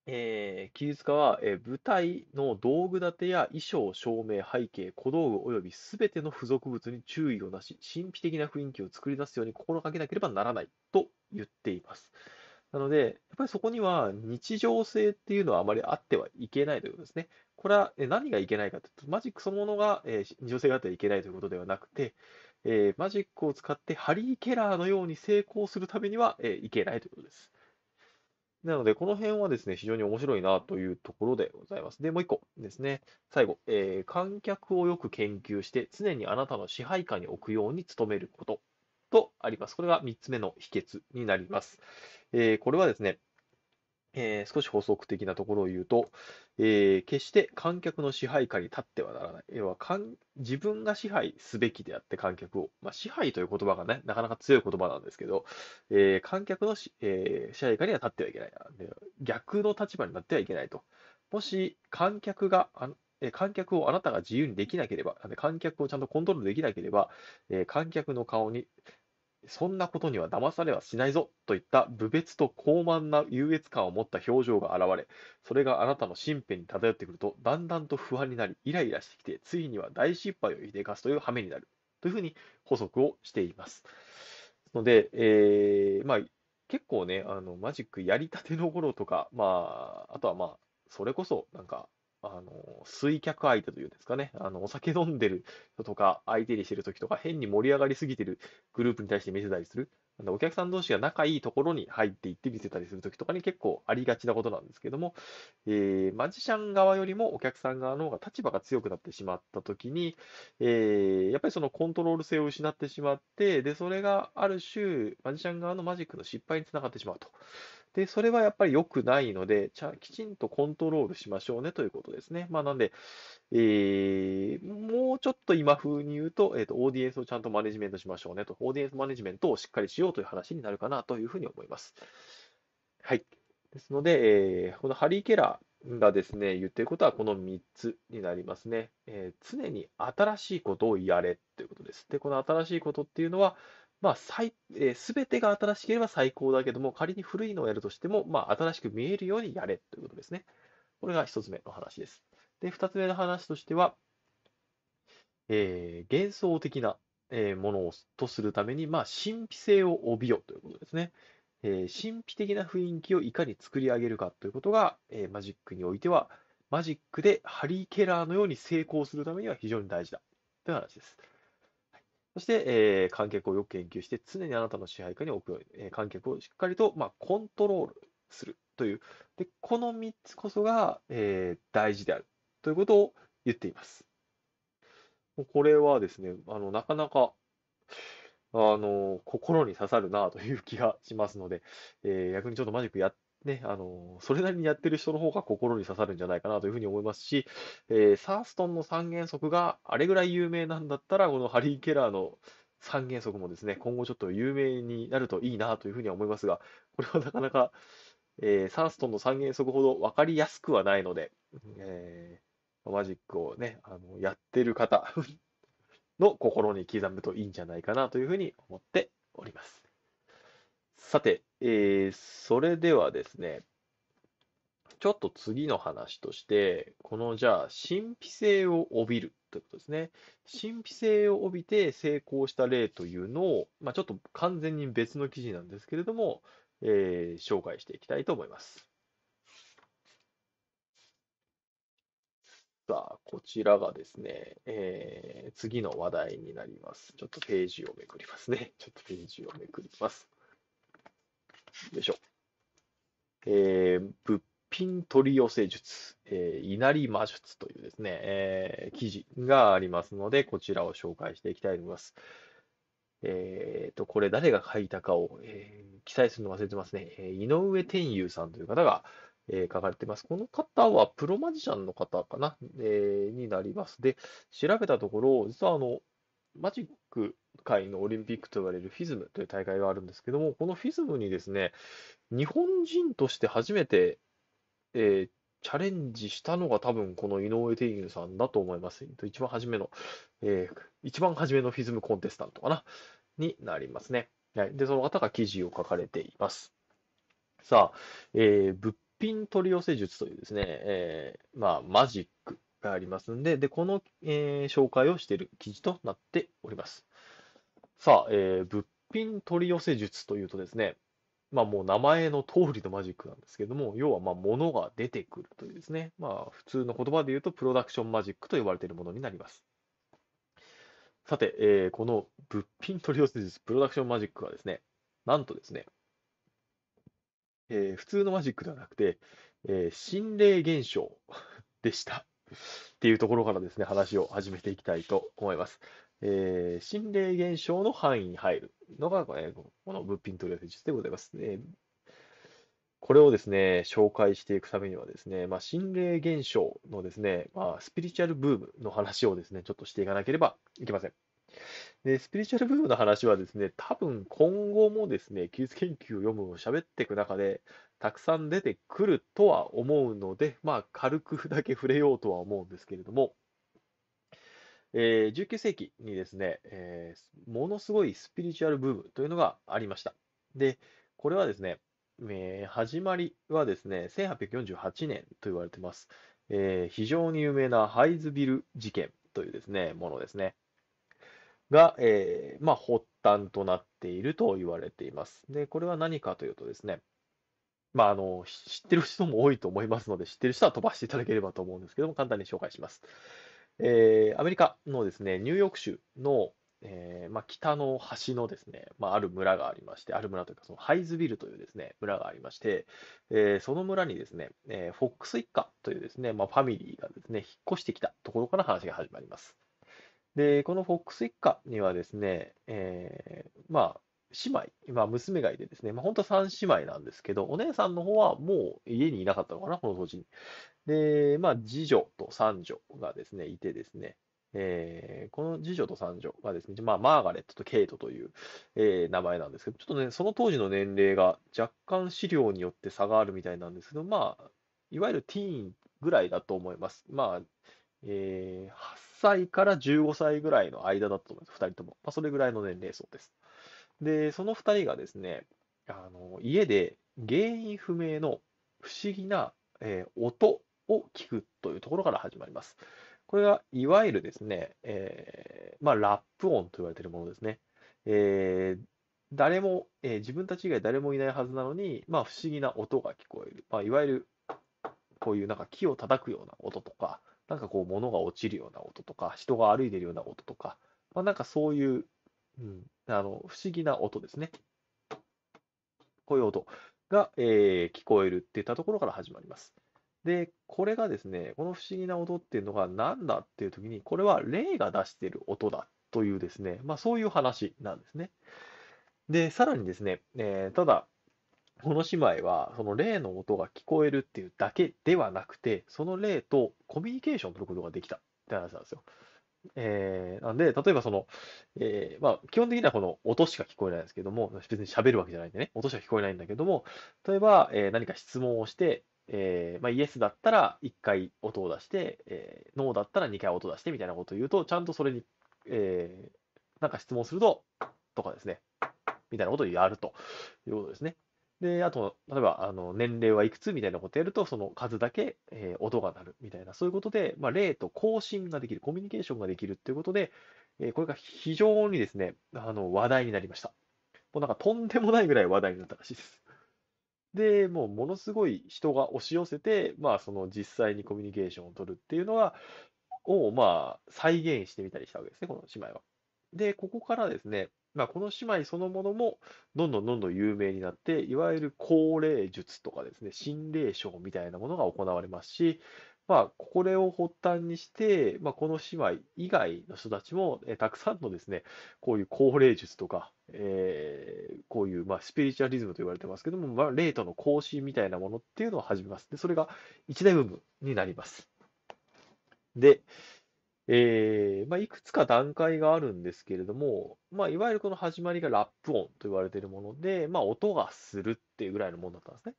Speaker 1: えー、記述家は、えー舞台の道具立てや衣装、照明、背景、小道具及びすべての付属物に注意をなし、神秘的な雰囲気を作り出すように心がけなければならないと言っています。なので、やっぱりそこには日常性っていうのはあまりあってはいけないということですね。これはえー何がいけないかというと、マジックそのものがえー日常性があってはいけないということではなくて、えーマジックを使ってハリー・ケラーのように成功するためにはえーいけないということです。なので、この辺はですね、非常に面白いなというところでございます。で、もう一個ですね、最後、えー、観客をよく研究して、常にあなたの支配下に置くように努めることとあります。これが3つ目の秘訣になります。えー、これはですね、えー、少し補足的なところを言うと、えー、決して観客の支配下に立ってはならない。要はかん、自分が支配すべきであって観客を。まあ、支配という言葉がね、なかなか強い言葉なんですけど、えー、観客のし、え支配下には立ってはいけない逆の立場になってはいけないと。もし、観客が、あえ観客をあなたが自由にできなければ、観客をちゃんとコントロールできなければ、え観客の顔に、そんなことには騙されはしないぞといった無別と高慢な優越感を持った表情が現れ、それがあなたの身辺に漂ってくると、だんだんと不安になり、イライラしてきて、ついには大失敗をひでかすという羽目になる。というふうに補足をしています。ので、えー、まあ、結構ね、あのマジックやりたての頃とか、まあ、あとはまあ、それこそなんかあの、水客相手というんですかね、あの、お酒飲んでる人とか、相手にしてる時とか、変に盛り上がりすぎてるグループに対して見せたりする。お客さん同士が仲いいところに入っていって見せたりする時とかに結構ありがちなことなんですけども、えー、マジシャン側よりもお客さん側の方が立場が強くなってしまった時に、えー、やっぱりそのコントロール性を失ってしまって、で、それがある種、マジシャン側のマジックの失敗につながってしまうと。で、それはやっぱり良くないので、ちゃきちんとコントロールしましょうねということですね。まあ、なんで、えー、もうちょっと今風に言うと、えっ、ー、と、オーディエンスをちゃんとマネジメントしましょうねと、オーディエンスマネジメントをしっかりしようという話になるかなというふうに思います。はい。ですので、えー、このハリー・ケラーがですね、言ってることはこの3つになりますね。えー、常に新しいことをやれということです。で、この新しいことっていうのは、まあ、さい、えー、べてが新しければ最高だけども、仮に古いのをやるとしても、まあ、新しく見えるようにやれということですね。これが1つ目の話です。で、2つ目の話としては、えー、幻想的な、えー、ものをとするために、まあ、神秘性を帯びよということですね。えー、神秘的な雰囲気をいかに作り上げるかということが、えマジックにおいては、マジックでハリー・ケラーのように成功するためには非常に大事だという話です。そして、えー、観客をよく研究して、常にあなたの支配下に置くえー、観客をしっかりと、まあ、コントロールするという、でこの3つこそが、えー、大事であるということを言っています。これはですね、あのなかなかあの心に刺さるなという気がしますので、えー、逆にちょっとマジックやっね、あの、それなりにやってる人の方が心に刺さるんじゃないかなというふうに思いますし、えー、サーストンの三原則があれぐらい有名なんだったら、このハリー・ケラーの三原則もですね、今後ちょっと有名になるといいなというふうには思いますが、これはなかなか、えー、サーストンの三原則ほど分かりやすくはないので、えー、マジックをね、あの、やってる方の心に刻むといいんじゃないかなというふうに思っております。さて、えー、それではですね、ちょっと次の話として、このじゃあ、神秘性を帯びるということですね。神秘性を帯びて成功した例というのを、まあ、ちょっと完全に別の記事なんですけれども、えー、紹介していきたいと思います。さあ、こちらがですね、えー、次の話題になります。ちょっとページをめくりますね。ちょっとページをめくります。よいしょ。えー、物品取り寄せ術、えー、稲荷魔術というですね、えー、記事がありますので、こちらを紹介していきたいと思います。えーと、これ誰が書いたかを、えー、記載するの忘れてますね。えー、井上天佑さんという方が、えー、書かれています。この方はプロマジシャンの方かな、えー、になります。で、調べたところ、実はあの、マジック界のオリンピックと言われるフィズムという大会があるんですけども、このフィズムにですね、日本人として初めて、えーチャレンジしたのが多分この井上天佑さんだと思います。一番初めの、えー、一番初めのフィズムコンテスタントかな、になりますね。はい。で、その方が記事を書かれています。さあ、えー、物品取り寄せ術というですね、えー、まあ、マジック、がありますんで、で、この、えー、紹介をしている記事となっております。さあ、えー、物品取り寄せ術というとですね、まあもう名前の通りのマジックなんですけども、要はまあ物が出てくるというですね、まあ普通の言葉で言うとプロダクションマジックと呼ばれているものになります。さて、えー、この物品取り寄せ術、プロダクションマジックはですね、なんとですね、えー、普通のマジックではなくて、えー、心霊現象でした。っていうところからですね、話を始めていきたいと思います。えー、心霊現象の範囲に入るのが、えー、この物品取り寄せ術でございます、えこれをですね、紹介していくためにはですね、まあ、心霊現象のですね、まあ、スピリチュアルブームの話をですね、ちょっとしていかなければいけません。で、スピリチュアルブームの話はですね、多分今後もですね、技術研究を読むを喋っていく中で、たくさん出てくるとは思うので、まあ、軽くだけ触れようとは思うんですけれども、えー、19世紀にですね、えー、ものすごいスピリチュアルブームというのがありました。で、これはですね、えー、始まりはですね、1848年と言われてます。え非常に有名なハイズビル事件というですね、ものですね。が、えー、まあ、発端となっていると言われています。で、これは何かというとですね、まあ、あの、知ってる人も多いと思いますので、知ってる人は飛ばしていただければと思うんですけども、簡単に紹介します。えー、アメリカのですね、ニューヨーク州の、えー、まあ、北の端のですね、まあ、ある村がありまして、ある村というか、そのハイズビルというですね、村がありまして、えー、その村にですね、えフォックス一家というですね、まあ、ファミリーがですね、引っ越してきたところから話が始まります。で、このフォックス一家にはですね、えー、まあ、姉妹、まあ、娘がいてですね、まあ、本当は3姉妹なんですけど、お姉さんの方はもう家にいなかったのかな、この当時に。で、まあ、次女と三女がですね、いてですね、えー、この次女と三女がですね、まあ、マーガレットとケイトという、えー、名前なんですけど、ちょっとね、その当時の年齢が若干資料によって差があるみたいなんですけど、まあ、いわゆるティーンぐらいだと思います。まあ、えー、歳から15歳ぐらいの間だと思います、2人とも。まあ、それぐらいの年齢層です。で、その2人がですね、あの家で原因不明の不思議な、えー、音を聞くというところから始まります。これがいわゆるですね、えー、まあ、ラップ音と言われているものですね。えー、誰も、え自分たち以外誰もいないはずなのに、まあ、不思議な音が聞こえる。まあ、いわゆるこういうなんか木を叩くような音とか、なんかこう物が落ちるような音とか、人が歩いてるような音とか、まあ、なんかそういう、うん、あの不思議な音ですね。こういう音が、えー、聞こえるっていったところから始まります。で、これがですね、この不思議な音っていうのが何だっていう時に、これは霊が出している音だというですね、まあそういう話なんですね。で、さらにですね、えー、ただ、この姉妹は、その霊の音が聞こえるっていうだけではなくて、その霊とコミュニケーションを取ることができたって話なんですよ。えー、なんで、例えばその、えー、まあ、基本的にはこの音しか聞こえないんですけども、別に喋るわけじゃないんでね、音しか聞こえないんだけども、例えば、えー、何か質問をして、えー、まあ、イエスだったら1回音を出して、えノーだったら2回音を出してみたいなことを言うと、ちゃんとそれに、えなんか質問すると、とかですね、みたいなことをやるということですね。で、あと、例えば、あの、年齢はいくつみたいなことやると、その数だけ、えー音が鳴るみたいな、そういうことで、まあ、例と交信ができる、コミュニケーションができるっていうことで、えーこれが非常にですね、あの、話題になりました。もうなんかとんでもないぐらい話題になったらしいです。で、もうものすごい人が押し寄せて、まあ、その実際にコミュニケーションを取るっていうのは、を、まあ、再現してみたりしたわけですね、この姉妹は。で、ここからですね、まあ、この姉妹そのものも、どんどんどんどん有名になって、いわゆる高齢術とかですね、心霊ショーみたいなものが行われますし、まあ、これを発端にして、まあ、この姉妹以外の人たちも、えたくさんのですね、こういう高齢術とか、えー、こういう、まあ、スピリチュアリズムと言われてますけども、まあ、霊との更新みたいなものっていうのを始めます。で、それが一大分になります。で、えーまあ、いくつか段階があるんですけれども、まあ、いわゆるこの始まりがラップ音と言われているもので、まあ、音がするっていうぐらいのものだったんですね。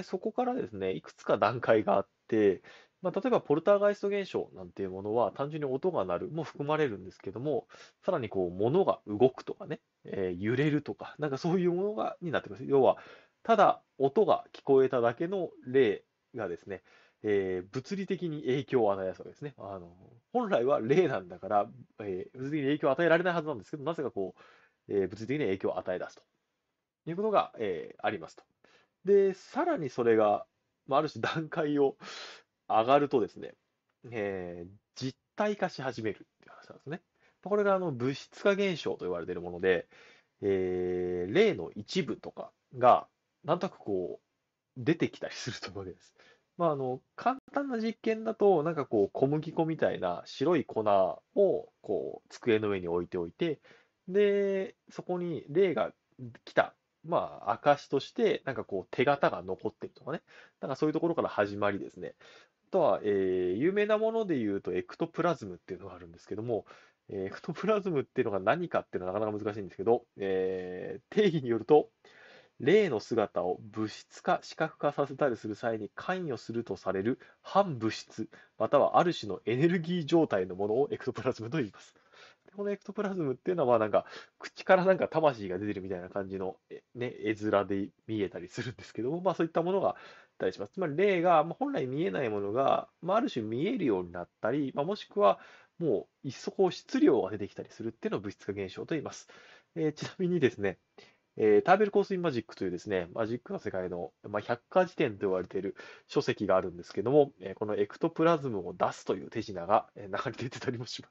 Speaker 1: で、そこからですね、いくつか段階があって、まあ、例えばポルターガイスト現象なんていうものは単純に音が鳴るも含まれるんですけども、さらにこう物が動くとかね、えー、揺れるとか、なんかそういうものがになってくるす。要は、ただ音が聞こえただけの例がですね、えー、物理的に影響を与えやすわけですね。あの本来は霊なんだから、えー、物理的に影響を与えられないはずなんですけど、なぜかこう、えー、物理的に影響を与え出すということが、えありますと。で、さらにそれが、まあ、ある種段階を上がるとですね、え実体化し始めるっていう話なんですね。これがあの物質化現象と言われているもので、え例の一部とかが、なんとなくこう、出てきたりすると思うわけです。まあ、あの、簡単な実験だと、なんかこう、小麦粉みたいな白い粉を、こう、机の上に置いておいて、で、そこに霊が来た、まあ、証として、なんかこう、手形が残ってるとかね。なんかそういうところから始まりですね。あとは、えー、有名なもので言うと、エクトプラズムっていうのがあるんですけども、エクトプラズムっていうのが何かっていうのはなかなか難しいんですけど、えー、定義によると、霊の姿を物質化視覚化させたりする際に関与するとされる反物質またはある種のエネルギー状態のものをエクトプラズムと言います。このエクトプラズムっていうのは、なんか、口からなんか魂が出てるみたいな感じの、ね、絵面で見えたりするんですけども、まあそういったものがあったりします。つまり、霊が、ま本来見えないものが、まあ、ある種見えるようになったり、まあ、もしくは、もう、いっそこう質量が出てきたりするっていうのを物質化現象と言います。えー、ちなみにですね、えー、ターベル香水マジックというですね、マジックの世界の、まあ、百科事典と言われている書籍があるんですけども、えー、このエクトプラズムを出すという手品が、えー、中に出てたりもしま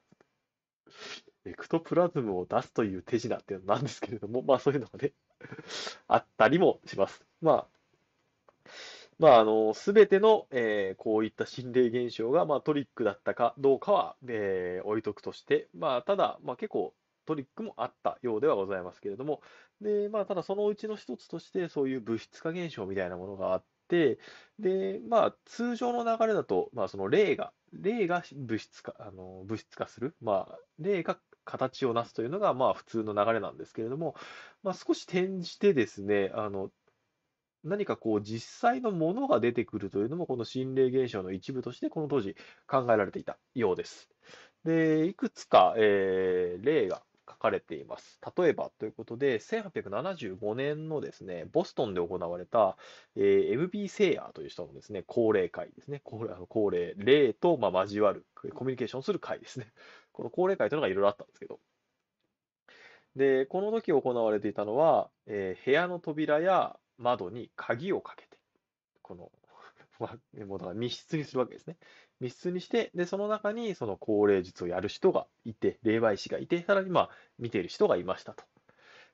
Speaker 1: す。エクトプラズムを出すという手品っていうのなんですけれども、まあそういうのがね あったりもします。まあ、まああの、すべての、えー、こういった心霊現象が、まあ、トリックだったかどうかは、えー、置いとくとして、まあただ、まあ結構トリックもあったようではございますけれども、で、まあ、ただそのうちの一つとして、そういう物質化現象みたいなものがあって、で、まあ、通常の流れだと、まあ、その霊が、霊が物質化、あの、物質化する、まあ、霊が形を成すというのが、まあ、普通の流れなんですけれども、まあ、少し転じてですね、あの、何かこう実際のものが出てくるというのもこの心霊現象の一部としてこの当時考えられていたようです。で、いくつか、えー、例がかれています。例えばということで、1875年のですね、ボストンで行われた、えー、MB セイヤーという人のですね、高齢会ですね、高齢、霊と、まあ、交わる、コミュニケーションする会ですね。この高齢会というのがいろいろあったんですけど、で、この時行われていたのは、えー、部屋の扉や窓に鍵をかけて、この、まあ、ものが密室にするわけですね。密室にして、で、その中にその高齢術をやる人がいて、霊媒師がいて、さらにまあ、見ている人がいましたと。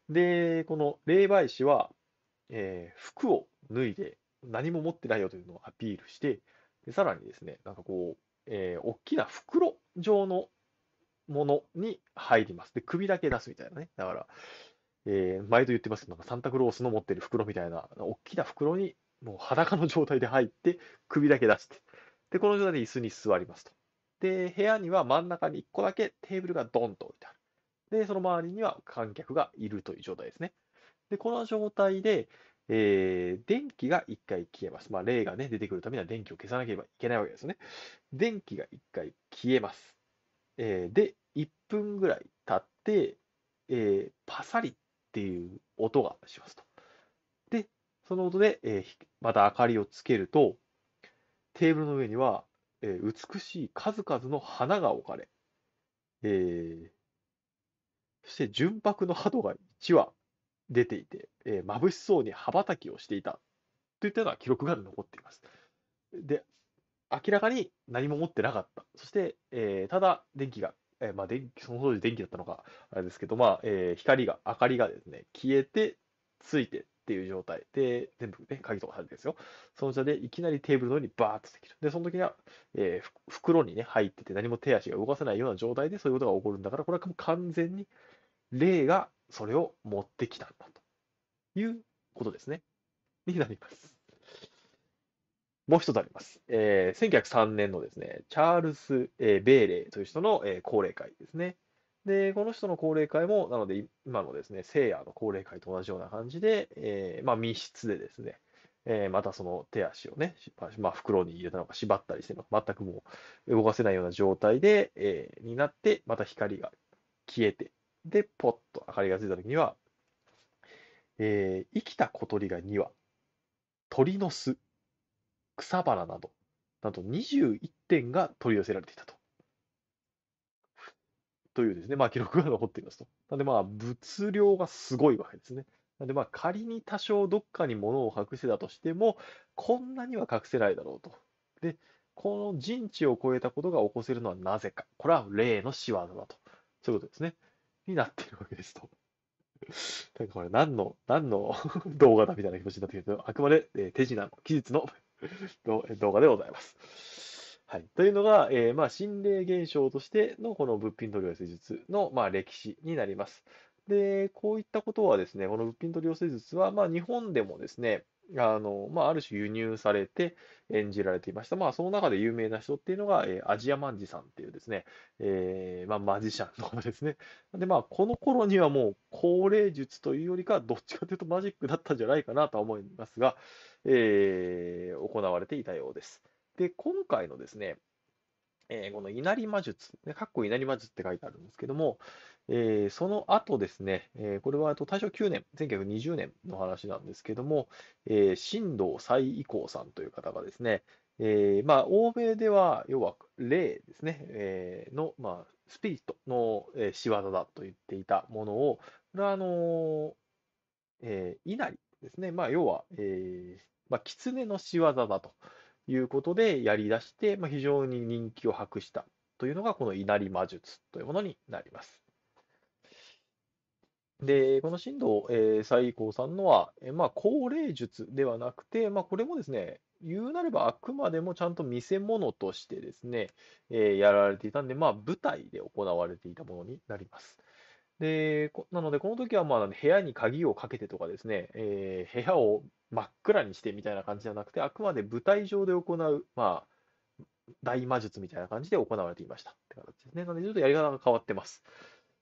Speaker 1: で、この霊媒師は、えー、服を脱いで何も持ってないよというのをアピールして、でさらにですね、なんかこう、えー、大きな袋状のものに入ります。で、首だけ出すみたいなね。だから、えー、前と言ってますけど、なんかサンタクロースの持ってる袋みたいな、大きな袋にもう裸の状態で入って、首だけ出して。で、この状態で椅子に座りますと。で、部屋には真ん中に1個だけテーブルがドンと置いてある。で、その周りには観客がいるという状態ですね。で、この状態で、えー、電気が1回消えます。まあ、例がね、出てくるためには電気を消さなければいけないわけですね。電気が1回消えます。えー、で、1分ぐらい経って、えー、パサリっていう音がしますと。で、その音で、えー、また明かりをつけると、テーブルの上には、えー、美しい数々の花が置かれ、えー、そして純白の鳩が1羽出ていて、えー、眩しそうに羽ばたきをしていたといったような記録が残っています。で、明らかに何も持ってなかった。そして、えー、ただ電気が、えー、まあ電気、その当時電気だったのか、あれですけど、まあ、えー、光が、明かりがですね、消えて、ついてっていう状態で、全部ね、鍵とかされてるんですよ。その状態でいきなりテーブルの上にバーッとできる。で、その時には、えー、袋にね、入ってて何も手足が動かせないような状態でそういうことが起こるんだから、これはもう完全に霊がそれを持ってきたんだということですね。になります。もう一つあります。えー、1903年のですね、チャールズ、えー、ベーレーという人の、えー、高齢会ですね。で、この人の高齢会も、なので今のですね、聖夜の高齢会と同じような感じで、えー、まあ、密室でですね、えー、またその手足をね、まあ、袋に入れたのか縛ったりしての、全くもう動かせないような状態で、えー、になって、また光が消えて、で、ポッと明かりがついた時には、えー、生きた小鳥が2羽、鳥の巣、草花など、なんと21点が取り寄せられていたと。というですね、まあ、記録が残っていますと。なので、まあ、物量がすごいわけですね。なので、まあ、仮に多少どっかに物を隠せたとしても、こんなには隠せないだろうと。で、この人知を超えたことが起こせるのはなぜか。これは例の仕業だと。そういうことですね。になっているわけですと。なんかこれ何の、何の 動画だみたいな気持ちになってるけど、あくまで、え手品の期日の動画でございます。はい。というのが、えー、まあ、心霊現象としてのこの物品取り寄せ術の、まあ、歴史になります。で、こういったことはですね、この物品取り寄せ術は、まあ、日本でもですね、あの、まあ、ある種輸入されて演じられていました。まあ、その中で有名な人っていうのが、えー、アジアマンジさんっていうですね、えー、まあ、マジシャンの方ですね。で、まあ、この頃にはもう、高齢術というよりか、どっちかというとマジックだったんじゃないかなとは思いますが、えー、行われていたようです。で、今回のですね、えー、この稲荷魔術、ね、かっこ稲荷魔術って書いてあるんですけども、えー、その後ですね、えー、これはと大正9年、1920年の話なんですけども、えー、新藤斎以降さんという方がですね、えー、まあ、欧米では、要は、霊ですね、えー、の、まあ、スピリットの、え仕業だと言っていたものを、これは、あのえー、稲荷ですね、まあ、要は、えー、まあ、狐の仕業だということでやりだして、まあ、非常に人気を博したというのが、この稲荷魔術というものになります。で、この神道、えー、西光さんのは、えー、まあ、高齢術ではなくて、まあ、これもですね、言うなればあくまでもちゃんと見せ物としてですね、えー、やられていたんで、まあ、舞台で行われていたものになります。で、なので、この時はまあ部屋に鍵をかけてとかですね、えー、部屋を真っ暗にしてみたいな感じじゃなくて、あくまで舞台上で行う、まあ、大魔術みたいな感じで行われていましたって形ですね。なので、ちょっとやり方が変わってます。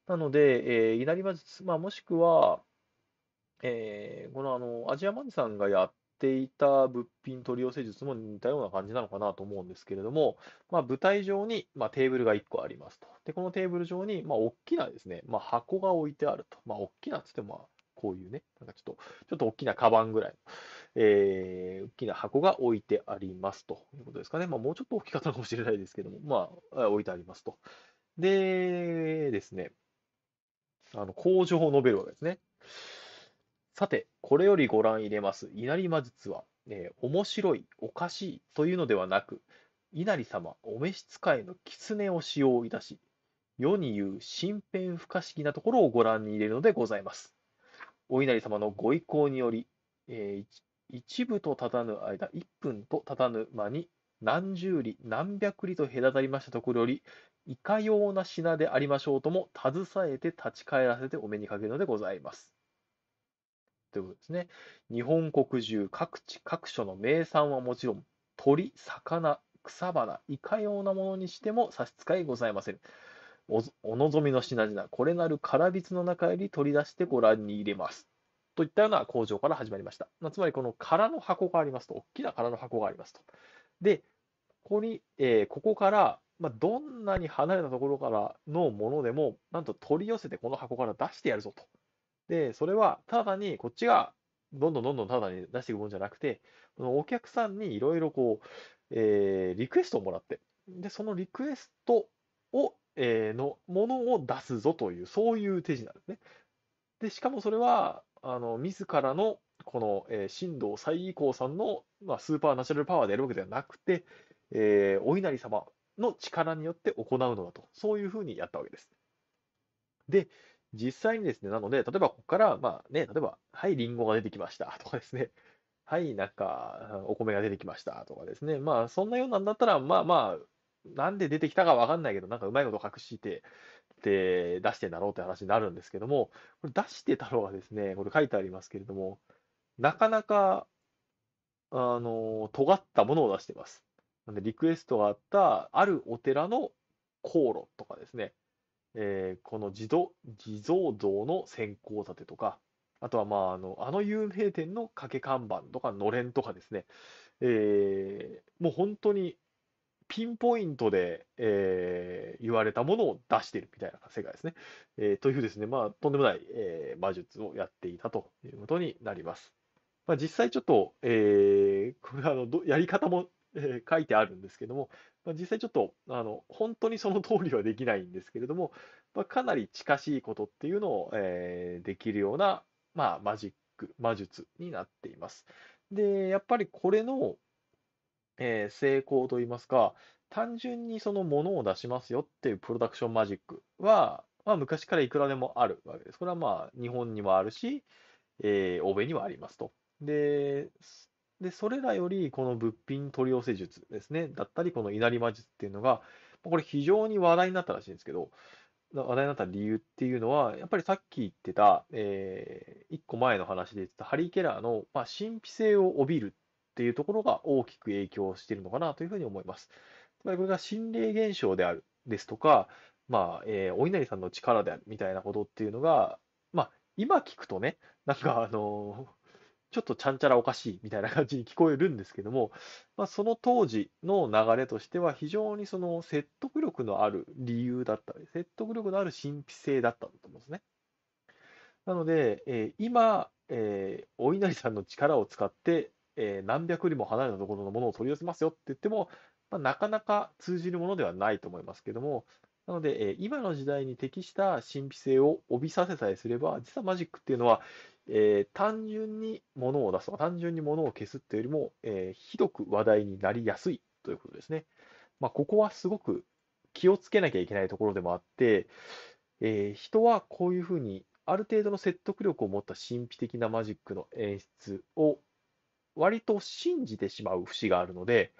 Speaker 1: なので、えー、稲荷魔術、まあ、もしくは、えー、このあのアジアマジさんがやっていた物品取り寄せ術も似たような感じなのかなと思うんですけれども、まあ、舞台上に、まあ、テーブルが1個ありますと。で、このテーブル上に、まあ、大きなですね、まあ、箱が置いてあると。まあ、大きなつっても、こういうね、なんかちょっと、ちょっと大きなカバンぐらいの、えー、大きな箱が置いてありますということですかね。まあ、もうちょっと大きかったかもしれないですけども、まあ、置いてありますと。でですね、あの、工場を述べるわけですね。さて、これよりご覧入れます、稲荷魔術は、えー、面白い、おかしいというのではなく、稲荷様、お召使いの狐を使用いたし、世に言う身辺不可思議なところをご覧に入れるのでございます。お稲荷様のご意向により、えー、一部と立たぬ間、一分と立たぬ間に、何十里、何百里と隔たりましたところより、いかような品でありましょうとも、携えて立ち返らせてお目にかけるのでございます。ということですね。日本国中各地各所の名産はもちろん、鳥、魚、草花、いかようなものにしても差し支えございません。おお望みの品々、これなるらびつの中より取り出してご覧に入れます。といったような工場から始まりました。まあ、つまり、この空の箱がありますと、大きな空の箱がありますと。で、ここに、えー、ここから、まあ、どんなに離れたところからのものでも、なんと取り寄せてこの箱から出してやるぞとで、それはただにこっちがどんどんどんどんただに出していくもんじゃなくて、のお客さんにいろいろこう、えー、リクエストをもらって、で、そのリクエストを、えー、のものを出すぞという、そういう手品ですね。で、しかもそれは、あの、自らの、この、えー、神道西降さんの、まあ、スーパーナチュラルパワーでやるわけではなくて、えー、お稲荷様の力によって行うのだと、そういうふうにやったわけです。で、実際にですね、なので、例えばここから、まあね、例えば、はい、りんごが出てきましたとかですね、はい、なんか、お米が出てきましたとかですね、まあ、そんなようなんだったら、まあまあ、なんで出てきたかわかんないけど、なんかうまいこと隠して、で、出してんだろうって話になるんですけども、これ出してたろうですね、これ書いてありますけれども、なかなか、あの、尖ったものを出してます。なんで、リクエストがあった、あるお寺の航路とかですね、えー、この地蔵地蔵像の線香立てとか、あとは、まあ、あの、あの有名店の掛け看板とか、のれんとかですね、えー、もう本当にピンポイントで、えー、言われたものを出しているみたいな世界ですね。えー、というですね、まあ、とんでもない、えー、魔術をやっていたということになります。まあ、実際ちょっと、えー、これあのやり方も、えー、書いてあるんですけども、まあ、実際ちょっとあの本当にその通りはできないんですけれども、まあ、かなり近しいことっていうのを、えー、できるような、まあ、マジック、魔術になっています。で、やっぱりこれの、えー、成功といいますか、単純にそのものを出しますよっていうプロダクションマジックは、まあ、昔からいくらでもあるわけです。これはまあ日本にもあるし、えー、欧米にはありますと。で、で、それらより、この物品取り寄せ術ですね、だったり、この稲荷魔術っていうのが、これ非常に話題になったらしいんですけど、話題になった理由っていうのは、やっぱりさっき言ってた、えー、一個前の話で言ってたハリー・ケラーの、まあ、神秘性を帯びるっていうところが大きく影響しているのかなというふうに思います。つまりこれが心霊現象であるですとか、まあ、えー、お稲荷さんの力であるみたいなことっていうのが、まあ、今聞くとね、なんかあのちょっとちゃんちゃらおかしいみたいな感じに聞こえるんですけども、まあ、その当時の流れとしては、非常にその説得力のある理由だったり、説得力のある神秘性だったと思うんですね。なので、えー、今、えー、お稲荷さんの力を使って、えー、何百里も離れたところのものを取り寄せますよって言っても、まあ、なかなか通じるものではないと思いますけども、なので、え今の時代に適した神秘性を帯びさせさえすれば、実はマジックっていうのはえー、単純に物を出すとか、単純に物を消すっていうよりも、えー、ひどく話題になりやすいということですね。まあ、ここはすごく気をつけなきゃいけないところでもあって、えー、人はこういうふうに、ある程度の説得力を持った神秘的なマジックの演出を割と信じてしまう節があるので、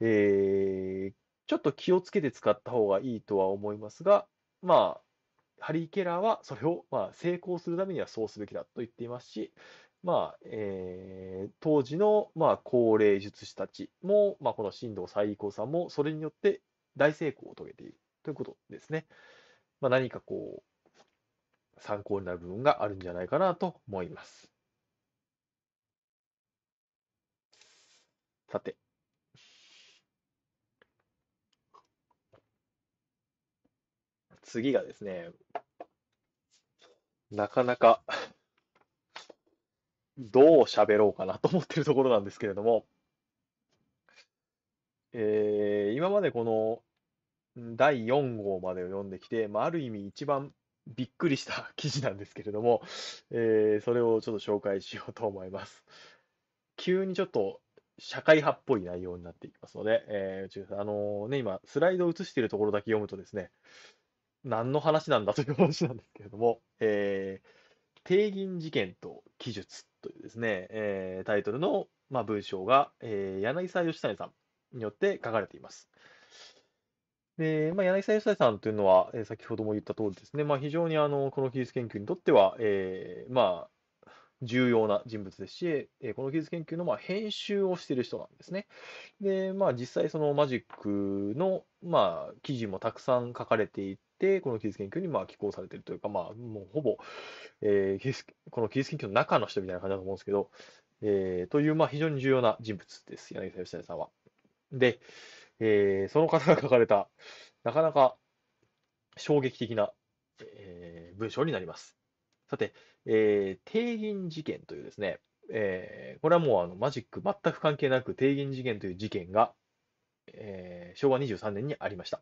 Speaker 1: えー、ちょっと気をつけて使った方がいいとは思いますが、まあ、ハリー・ケラーはそれを、まあ、成功するためにはそうすべきだと言っていますし、まあえー、当時の、まあ、高齢術師たちも、まあ、この新藤西光さんもそれによって大成功を遂げているということですね。まあ、何かこう参考になる部分があるんじゃないかなと思います。さて。次がですね、なかなかどう喋ろうかなと思ってるところなんですけれども、えー、今までこの第4号までを読んできて、まあ、ある意味一番びっくりした 記事なんですけれども、えー、それをちょっと紹介しようと思います。急にちょっと社会派っぽい内容になっていきますので、えー、あのー、ね、今、スライドを映しているところだけ読むとですね、何の話なんだという話なんですけれども、えー、帝銀事件と記述というですね、えー、タイトルの、まあ、文章が、えー、柳沢義谷さんによって書かれています。でまあ、柳沢義谷さんというのは、えー、先ほども言った通りですね、まあ、非常にあのこの技術研究にとっては、えーまあ、重要な人物ですし、えこの技術研究のまあ編集をしている人なんですね。でまあ、実際、そのマジックの、まあ、記事もたくさん書かれていて、て、この技術研究にまあ寄稿されているというか、まあ、もうほぼ、えー、この技術研究の中の人みたいな感じだと思うんですけど、えー、という、まあ、非常に重要な人物です、柳沢義成さんは。で、えー、その方が書かれた、なかなか衝撃的な、えー、文章になります。さて、えー、銀事件というですね、えー、これはもうあのマジック全く関係なく、帝銀事件という事件が、えー、昭和23年にありました。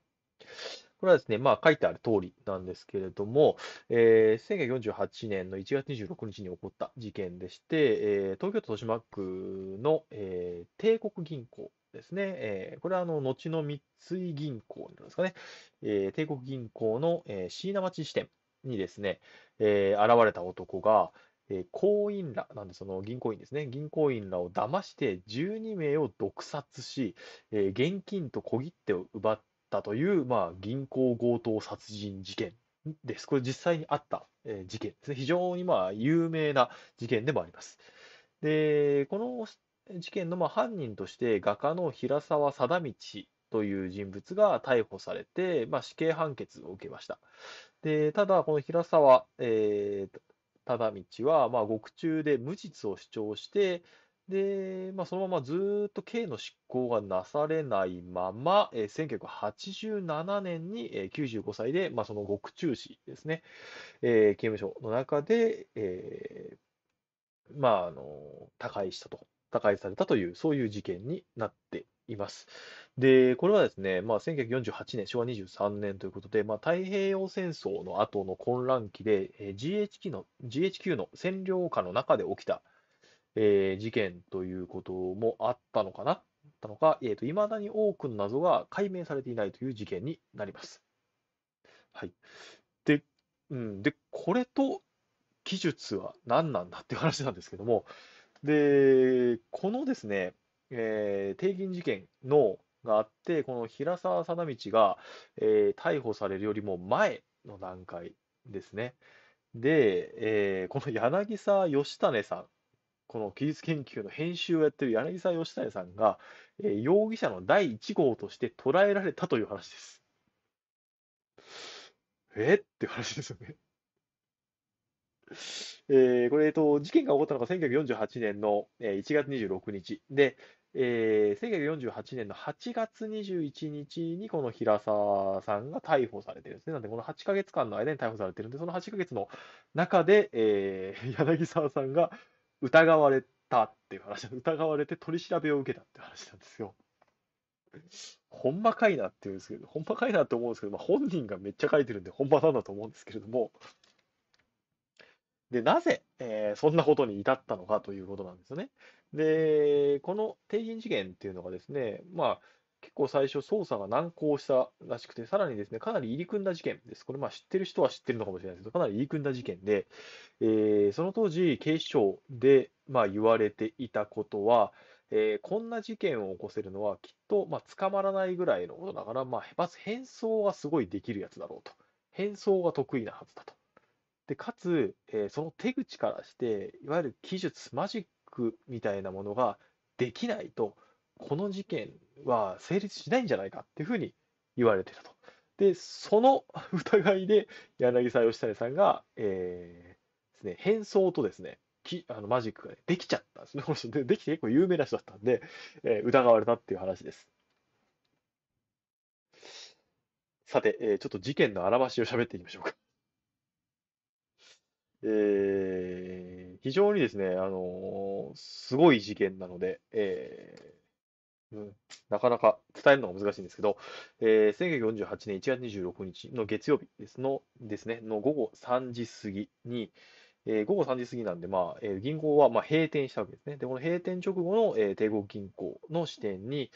Speaker 1: これはですね、まあ、書いてある通りなんですけれども、えー、1948年の1月26日に起こった事件でして、えー、東京都豊島区の、えー、帝国銀行ですね、えー、これはあの後の三井銀行なんですかね、えー、帝国銀行の、えー、椎名町支店にですね、えー、現れた男が、えー、行員ら、なんでその銀行員ですね、銀行員らを騙して12名を毒殺し、えー、現金と小切手を奪っったという、まあ、銀行強盗殺人事件です。これ実際にあった、え事件ですね。非常にまあ有名な事件でもあります。で、この事件のまあ犯人として画家の平沢貞道という人物が逮捕されて、まあ、死刑判決を受けました。でただ、この平沢、えー、忠道は、まあ、獄中で無実を主張して、で、まあ、そのままずっと刑の執行がなされないまま、えー、1987年に、えー、95歳で、まあ、その獄中死ですね、えー、刑務所の中で、えー、まあ、あの、他界したと、他界されたという、そういう事件になっています。で、これはですね、まあ、1948年、昭和23年ということで、まあ、太平洋戦争の後の混乱期で、えー、GHQ の、GHQ の占領下の中で起きた、えー、事件ということもあったのかなったのか、えーと、未だに多くの謎が解明されていないという事件になります。はい。で、うん、で、これと技術は何なんだっていう話なんですけども、で、このですね、えー、帝銀事件のがあって、この平沢貞道が、えー、逮捕されるよりも前の段階ですね。で、えー、この柳沢義種さんこの技術研究の編集をやってる柳沢義胤さんが、えー、容疑者の第1号として捉えられたという話です。えっていう話ですよねえー、これ、えっと、事件が起こったのが1948年の、えー、1月26日で、えー、1948年の8月21日にこの平沢さんが逮捕されてるんですね。なんで、この8ヶ月間の間に逮捕されてるんで、その8ヶ月の中で、えー、柳沢さんが、疑われたっていう話、疑われて取り調べを受けたって話なんですよ。ほんまかいなって言うんですけど、ほんまかいなって思うんですけど、まあ、本人がめっちゃ書いてるんで、ほんまなんだと思うんですけれども、で、なぜ、えー、そんなことに至ったのかということなんですよね。で、この帝人事件っていうのがですね、まあ、結構最初捜査が難航したらしくて、さらにですね、かなり入り組んだ事件です。これ、まあ、知ってる人は知ってるのかもしれないですけど、かなり入り組んだ事件で、えー、その当時、警視庁で、まあ、言われていたことは、えー、こんな事件を起こせるのは、きっと、まあ、捕まらないぐらいのことだから、まあ、まず変装がすごいできるやつだろうと。変装が得意なはずだと。で、かつ、えー、その手口からして、いわゆる技術、マジックみたいなものができないと、この事件は成立しないんじゃないかっていうふうに言われていと。で、その 疑いで柳沢義谷さんが、えーですね、変装とですね、きあのマジックが、ね、できちゃったんですね。できて結構有名な人だったんで、えー、疑われたっていう話です。さて、えー、ちょっと事件のあらましを喋っていきましょうか。えー、非常にですね、あのー、すごい事件なので、えなかなか伝えるのが難しいんですけど、えー、1948年1月26日の月曜日ですのですね、の午後3時過ぎに、えー、午後3時過ぎなんで、まあえー、銀行はまあ閉店したわけですね。で、この閉店直後の、えー、帝国銀行の支店に、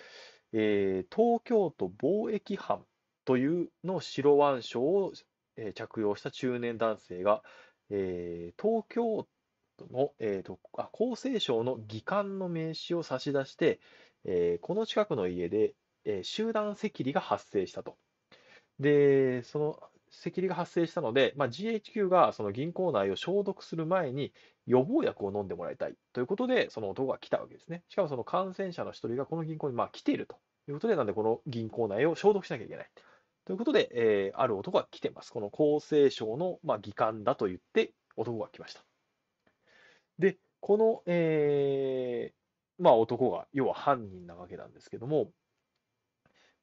Speaker 1: えー、東京都貿易班というの白腕章を、えー、着用した中年男性が、えー、東京都の、えーと、あ厚生省の議官の名刺を差し出して、えー、この近くの家で、えー、集団赤痢が発生したと。で、その赤痢が発生したので、まあ、GHQ がその銀行内を消毒する前に予防薬を飲んでもらいたいということで、その男が来たわけですね。しかもその感染者の1人がこの銀行にま来ているということで、なんでこの銀行内を消毒しなきゃいけない。ということで、えー、ある男が来てます。この厚生省の、まあ、議官だと言って、男が来ました。で、この、えー、まあ、男が、要は犯人なわけなんですけども、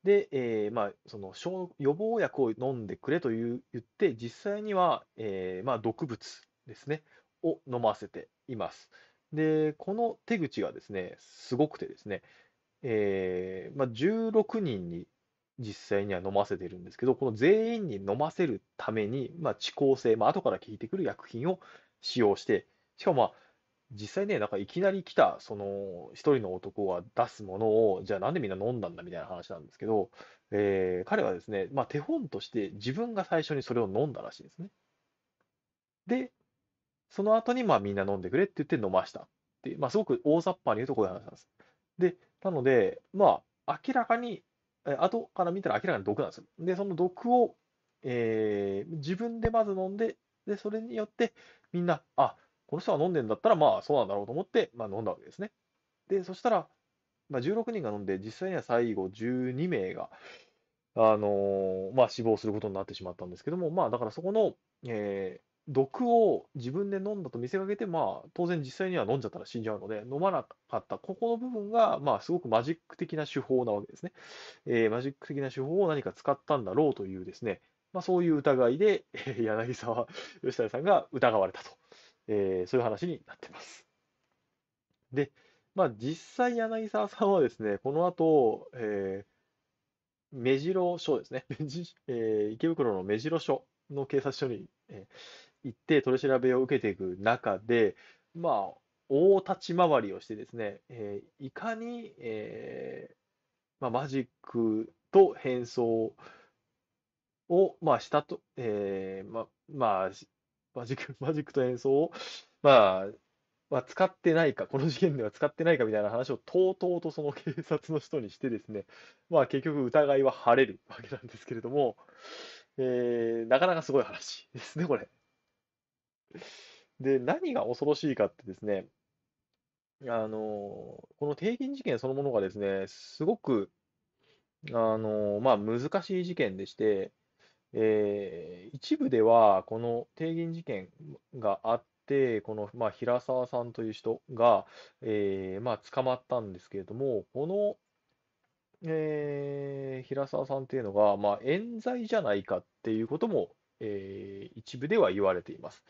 Speaker 1: で、えー、まあ、その予防薬を飲んでくれという言って、実際には、えー、まあ、毒物ですね、を飲ませています。で、この手口がですね、すごくてですね、えー、まあ、16人に実際には飲ませてるんですけど、この全員に飲ませるために、まあ、遅効性、まあ後から効いてくる薬品を使用して、しかも、まあ、実際ね、なんかいきなり来た、その、一人の男が出すものを、じゃあなんでみんな飲んだんだみたいな話なんですけど、えー、彼はですね、まあ手本として自分が最初にそれを飲んだらしいですね。で、その後にまあみんな飲んでくれって言って飲ましたってまあすごく大雑把に言うとこういう話なんです。で、なので、まあ明らかに、後から見たら明らかに毒なんですよ。で、その毒を、えー、自分でまず飲んで、で、それによってみんな、あ、この人が飲んでんだったら、まあそうなんだろうと思って、まあ、飲んだわけですね。で、そしたら、まあ、16人が飲んで、実際には最後12名が、あのー、まあ、死亡することになってしまったんですけども、まあ、だからそこの、えー、毒を自分で飲んだと見せかけて、まあ、当然実際には飲んじゃったら死んじゃうので、飲まなかった、ここの部分が、まあ、すごくマジック的な手法なわけですね。えー、マジック的な手法を何か使ったんだろうというですね、まあ、そういう疑いで、柳沢吉田さんが疑われたと。えー、そういう話になってます。で、まあ、実際柳沢さんはですね、この後、えー、目白署ですね、えー、池袋の目白署の警察署に、えー、行って取り調べを受けていく中で、まあ、大立ち回りをしてですね、えー、いかに、えーまあ、マジックと変装を、まあ、したと、えーままあ、マジック、マジックと演奏を、まあ、まあ、使ってないか、この事件では使ってないかみたいな話をとうとうとその警察の人にしてですね、まあ結局疑いは晴れるわけなんですけれども、えー、なかなかすごい話ですね、これ。で、何が恐ろしいかってですね、あの、この帝銀事件そのものがですね、すごく、あの、まあ難しい事件でして、えー、一部では、この帝銀事件があって、この、まあ、平沢さんという人が、えーまあ、捕まったんですけれども、この、えー、平沢さんというのが、まあ、冤罪じゃないかっていうことも、えー、一部では言われています。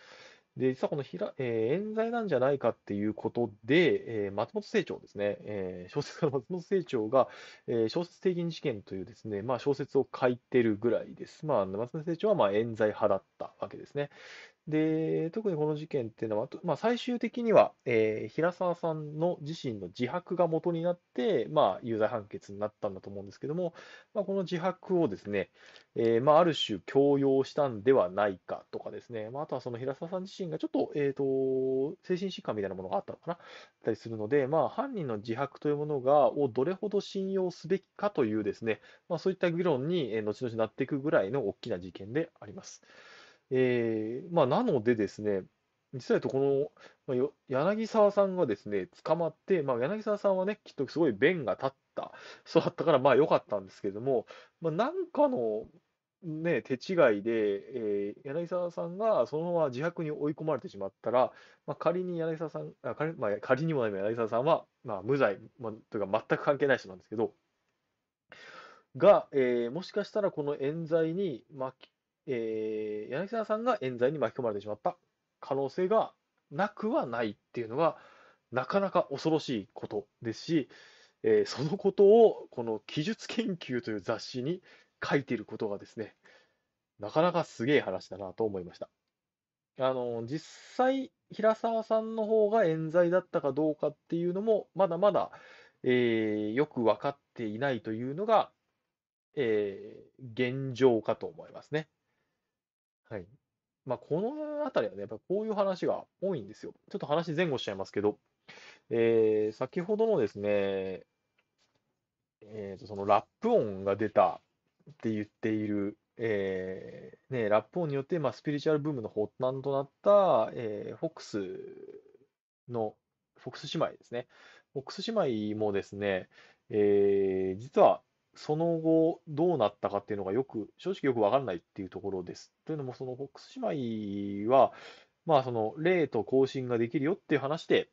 Speaker 1: で、実はこのひら、えー、冤罪なんじゃないかっていうことで、えー、松本清張ですね、えー、小説家の松本清張が、えー、小説定義事件というですね、まあ、小説を書いてるぐらいです。まあ、松本清張はまあ冤罪派だったわけですね。で、特にこの事件っていうのは、まあ、最終的には、えー、平沢さんの自身の自白が元になって、まあ、有罪判決になったんだと思うんですけども、まあ、この自白をですね、えー、まあ、ある種強要したんではないかとかですね、まあ、あとはその平沢さん自身がちょっと,、えーと、精神疾患みたいなものがあったのかな、たりするので、まあ、犯人の自白というものがをどれほど信用すべきかというですね、まあ、そういった議論に後々なっていくぐらいの大きな事件であります。えーまあ、なのでですね、実際とこのまよ柳沢さんがですね、捕まって、まあ、柳沢さんはね、きっとすごい弁が立ったそうだったから、まあ良かったんですけども、まあ、なんかの、ね、手違いで、えー柳沢さんがそのまま自白に追い込まれてしまったら、まあ、仮に柳沢さん、あ仮,、まあ、仮にもない柳沢さんは、まあ、無罪、まあ、というか全く関係ない人なんですけど、が、えーもしかしたらこの冤罪に巻きえー、柳沢さんが冤罪に巻き込まれてしまった可能性がなくはないっていうのが、なかなか恐ろしいことですし、えー、そのことをこの記述研究という雑誌に書いていることがですね、なかなかすげえ話だなと思いました。あの、実際、平沢さんの方が冤罪だったかどうかっていうのも、まだまだ、えー、よく分かっていないというのが、えー、現状かと思いますね。はい。まあ、このあたりはね、やっぱこういう話が多いんですよ。ちょっと話前後しちゃいますけど、えー、先ほどのですね、えーと、そのラップ音が出たって言っている、えーね、ラップ音によって、まあ、スピリチュアルブームの発端となった、えー、フォックスの、フォックス姉妹ですね。フォックス姉妹もですね、えー、実はその後どうなったかっていうのがよく、正直よくわかんないっていうところです。というのも、そのホックス姉妹は、まあ、その、霊と交信ができるよっていう話で、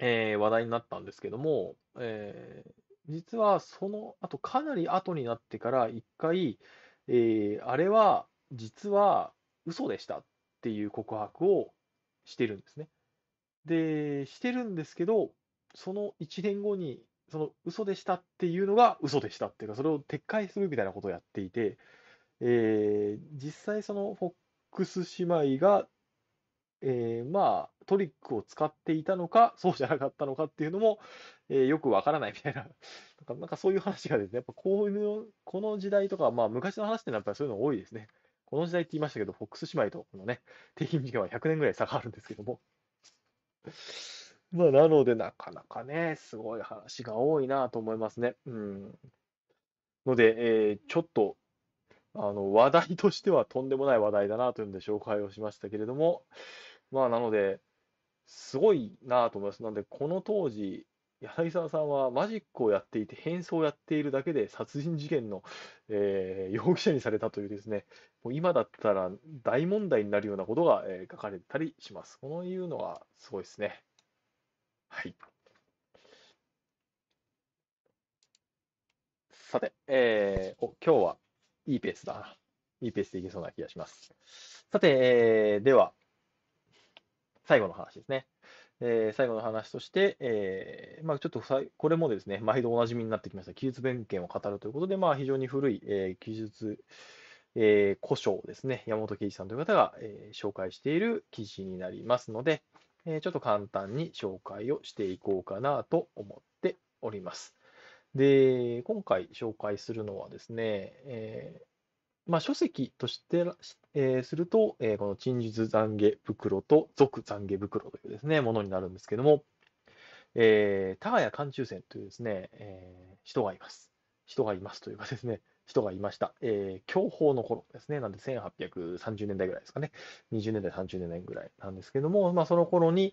Speaker 1: えー、話題になったんですけども、えー、実はその後、かなり後になってから一回、えー、あれは実は嘘でしたっていう告白をしてるんですね。で、してるんですけど、その1年後にその嘘でしたっていうのが嘘でしたっていうか、それを撤回するみたいなことをやっていて、えー、実際そのフォックス姉妹が、えー、まあ、トリックを使っていたのか、そうじゃなかったのかっていうのも、えー、よくわからないみたいな、なんかなんかそういう話がですね、やっぱこういうの、この時代とか、まあ昔の話ってやっぱりそういうの多いですね。この時代って言いましたけど、フォックス姉妹とのね、定期時間は100年ぐらい差があるんですけども。まあ、なので、なかなかね、すごい話が多いなと思いますね。うん。ので、えー、ちょっと、あの、話題としてはとんでもない話題だなというので紹介をしましたけれども、まあ、なので、すごいなと思います。なんで、この当時、柳沢さんはマジックをやっていて、変装をやっているだけで殺人事件の、えー、容疑者にされたというですね、もう今だったら大問題になるようなことが、えー書かれたりします。このいうのはすごいですね。はい。さて、えー、お、今日はいいペースだな。いいペースでいけそうな気がします。さて、えー、では、最後の話ですね。えー、最後の話として、えー、まあ、ちょっとこれもですね、毎度おなじみになってきました、記述弁献を語るということで、まあ、非常に古い、えー、記述、えー、古書をですね、山本圭一さんという方が、え紹介している記事になりますので、えちょっと簡単に紹介をしていこうかなと思っております。で、今回紹介するのはですね、えー、まあ、書籍として、えー、すると、えー、この陳述懺悔袋と俗懺悔袋というですね、ものになるんですけども、えー、田谷貫中線というですね、え人がいます。人がいますというかですね、人がいました。えー、享保の頃ですね。なんで1830年代ぐらいですかね。20年代、30年代ぐらいなんですけども、まあ、その頃に、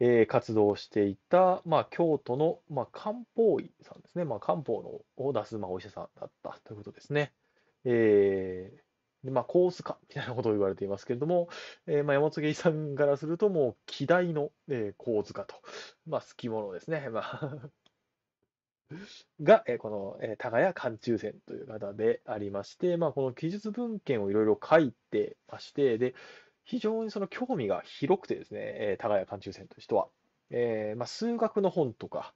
Speaker 1: えー、活動していた、まあ、京都の、まあ、漢方医さんですね。まあ、漢方のを出す、まあ、お医者さんだったということですね。えーでまあ、コース化みたいなことを言われていますけれども、えー、まあ、山継さんからすると、もう、希代の、えー、構図化と、まあ、好き者ですね。まあが、えこの、えー、谷貫中線という方でありまして、まあ、この記述文献をいろいろ書いてまして、で、非常にその興味が広くてですね、えー、ち谷う中線という人は。えー、まあ、数学の本とか、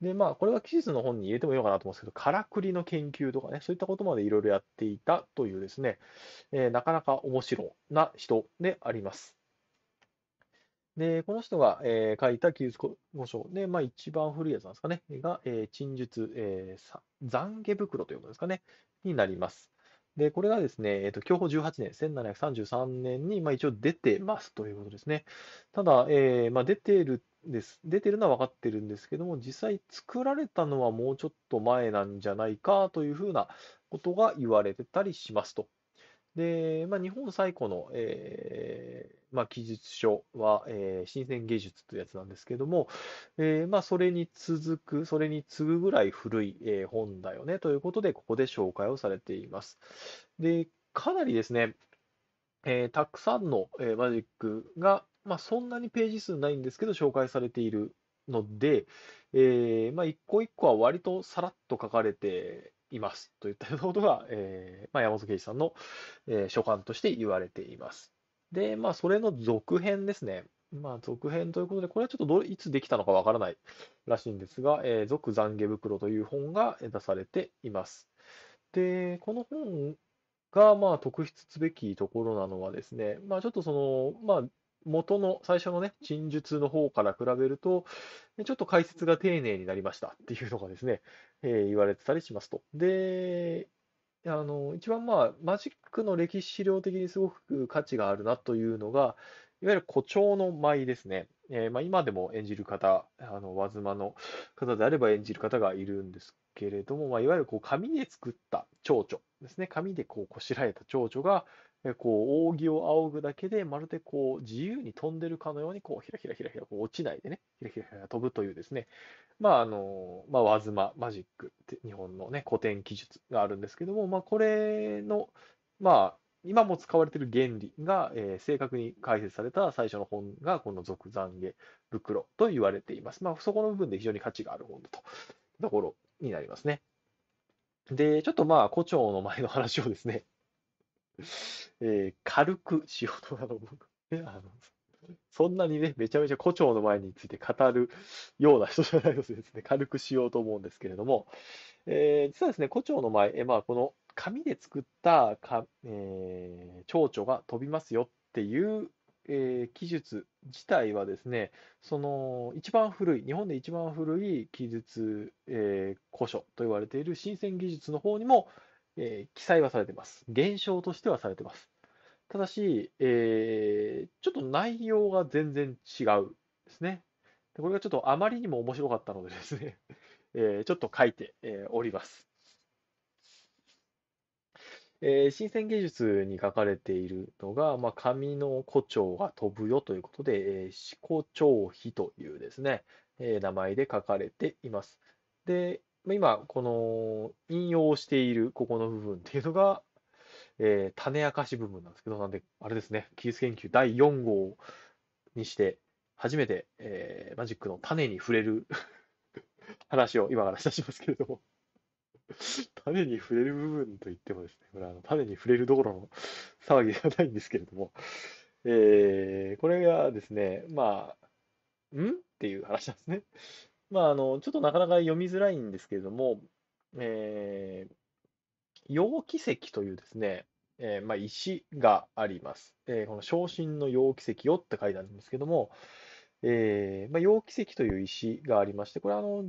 Speaker 1: で、まあ、これは記述の本に入れてもいいのかなと思うんですけど、からくりの研究とかね、そういったことまでいろいろやっていたというですね、えー、なかなか面白な人であります。で、この人が、えー、書いた記述古書で、まあ、一番古いやつなんですかね、が、えー、陳述、えー、懺悔袋ということですかね、になります。で、これがですね、えと、享保18年、1733年に、まあ、一応出てますということですね。ただ、えーまあ、出てるです。出てるのは分かってるんですけども、実際作られたのはもうちょっと前なんじゃないかというふうなことが言われてたりしますとで、まあ、日本最古の、えー、まあ、記述書は、えー、新鮮芸術というやつなんですけども、えー、まあ、それに続く、それに次ぐぐらい古い、え本だよねということで、ここで紹介をされています。で、かなりですね、えたくさんの、えマジックが、まあ、そんなにページ数ないんですけど、紹介されているので、えーまあ、一個一個は割とさらっと書かれていますといったことが、えーまあ、山本圭司さんの、えー、書簡として言われています。で、まあ、それの続編ですね。まあ、続編ということで、これはちょっとどいつできたのかわからないらしいんですが、えー、続懺悔袋という本が出されています。で、この本が、まあ、特筆すべきところなのはですね、まあ、ちょっとその、まあ、元の最初のね、陳述の方から比べると、ちょっと解説が丁寧になりましたっていうのがですね、えー言われてたりしますと。で、あの、一番まあ、マジックの歴史資料的にすごく価値があるなというのが、いわゆる誇張の舞ですね。えーまあ、今でも演じる方、あの、和妻の方であれば演じる方がいるんですけれども、まあ、いわゆるこう紙で作った蝶々ですね。紙でこうこしらえた蝶々が、えこう、扇を仰ぐだけで、まるでこう、自由に飛んでるかのように、こう、ひらひらひらひら、こう落ちないでね、ひらひらひら飛ぶというですね、まあ、あの、まあ、ずま、マジックって、日本のね、古典技術があるんですけども、まあ、これの、まあ、今も使われている原理が、えー、正確に解説された最初の本が、この俗懺悔袋と言われています。まあ、そこの部分で非常に価値がある本だと、ところになりますね。で、ちょっとまあ、胡蝶の前の話をですね、えー、軽く仕事うとも、あの、そんなにね、めちゃめちゃ胡蝶の前について語るような人じゃないのでですね、軽くしようと思うんですけれども、えー、実はですね、胡蝶の前、えまあ、この紙で作ったか、えー、蝶々が飛びますよっていう、えー、記述自体はですね、その一番古い、日本で一番古い記述、えー、古書と言われている新鮮技術の方にも、えー、記載はされてます。現象としてはされてます。ただし、えー、ちょっと内容が全然違うですね。これがちょっとあまりにも面白かったのでですね えー、ちょっと書いて、えー、おります。えー、新鮮芸術に書かれているのが、まあ、紙の胡蝶が飛ぶよということで、えー、四胡蝶碑というですね、えー、名前で書かれています。で、まあ、今、この引用しているここの部分っていうのが、えー、種明かし部分なんですけど、なんで、あれですね、技術研究第4号にして、初めて、えー、マジックの種に触れる 話を今からいたしますけれども種に触れる部分といってもですね、これはあの種に触れるどころの 騒ぎではないんですけれども、えー、これがですね、まあ、んっていう話なんですね。まあ、あの、ちょっとなかなか読みづらいんですけれども、えー、楊石というですね、えーまあ、石があります。えー、この昇進の陽気石をって書いてあるんですけども、えーまあ、楊石という石がありまして、これはあの、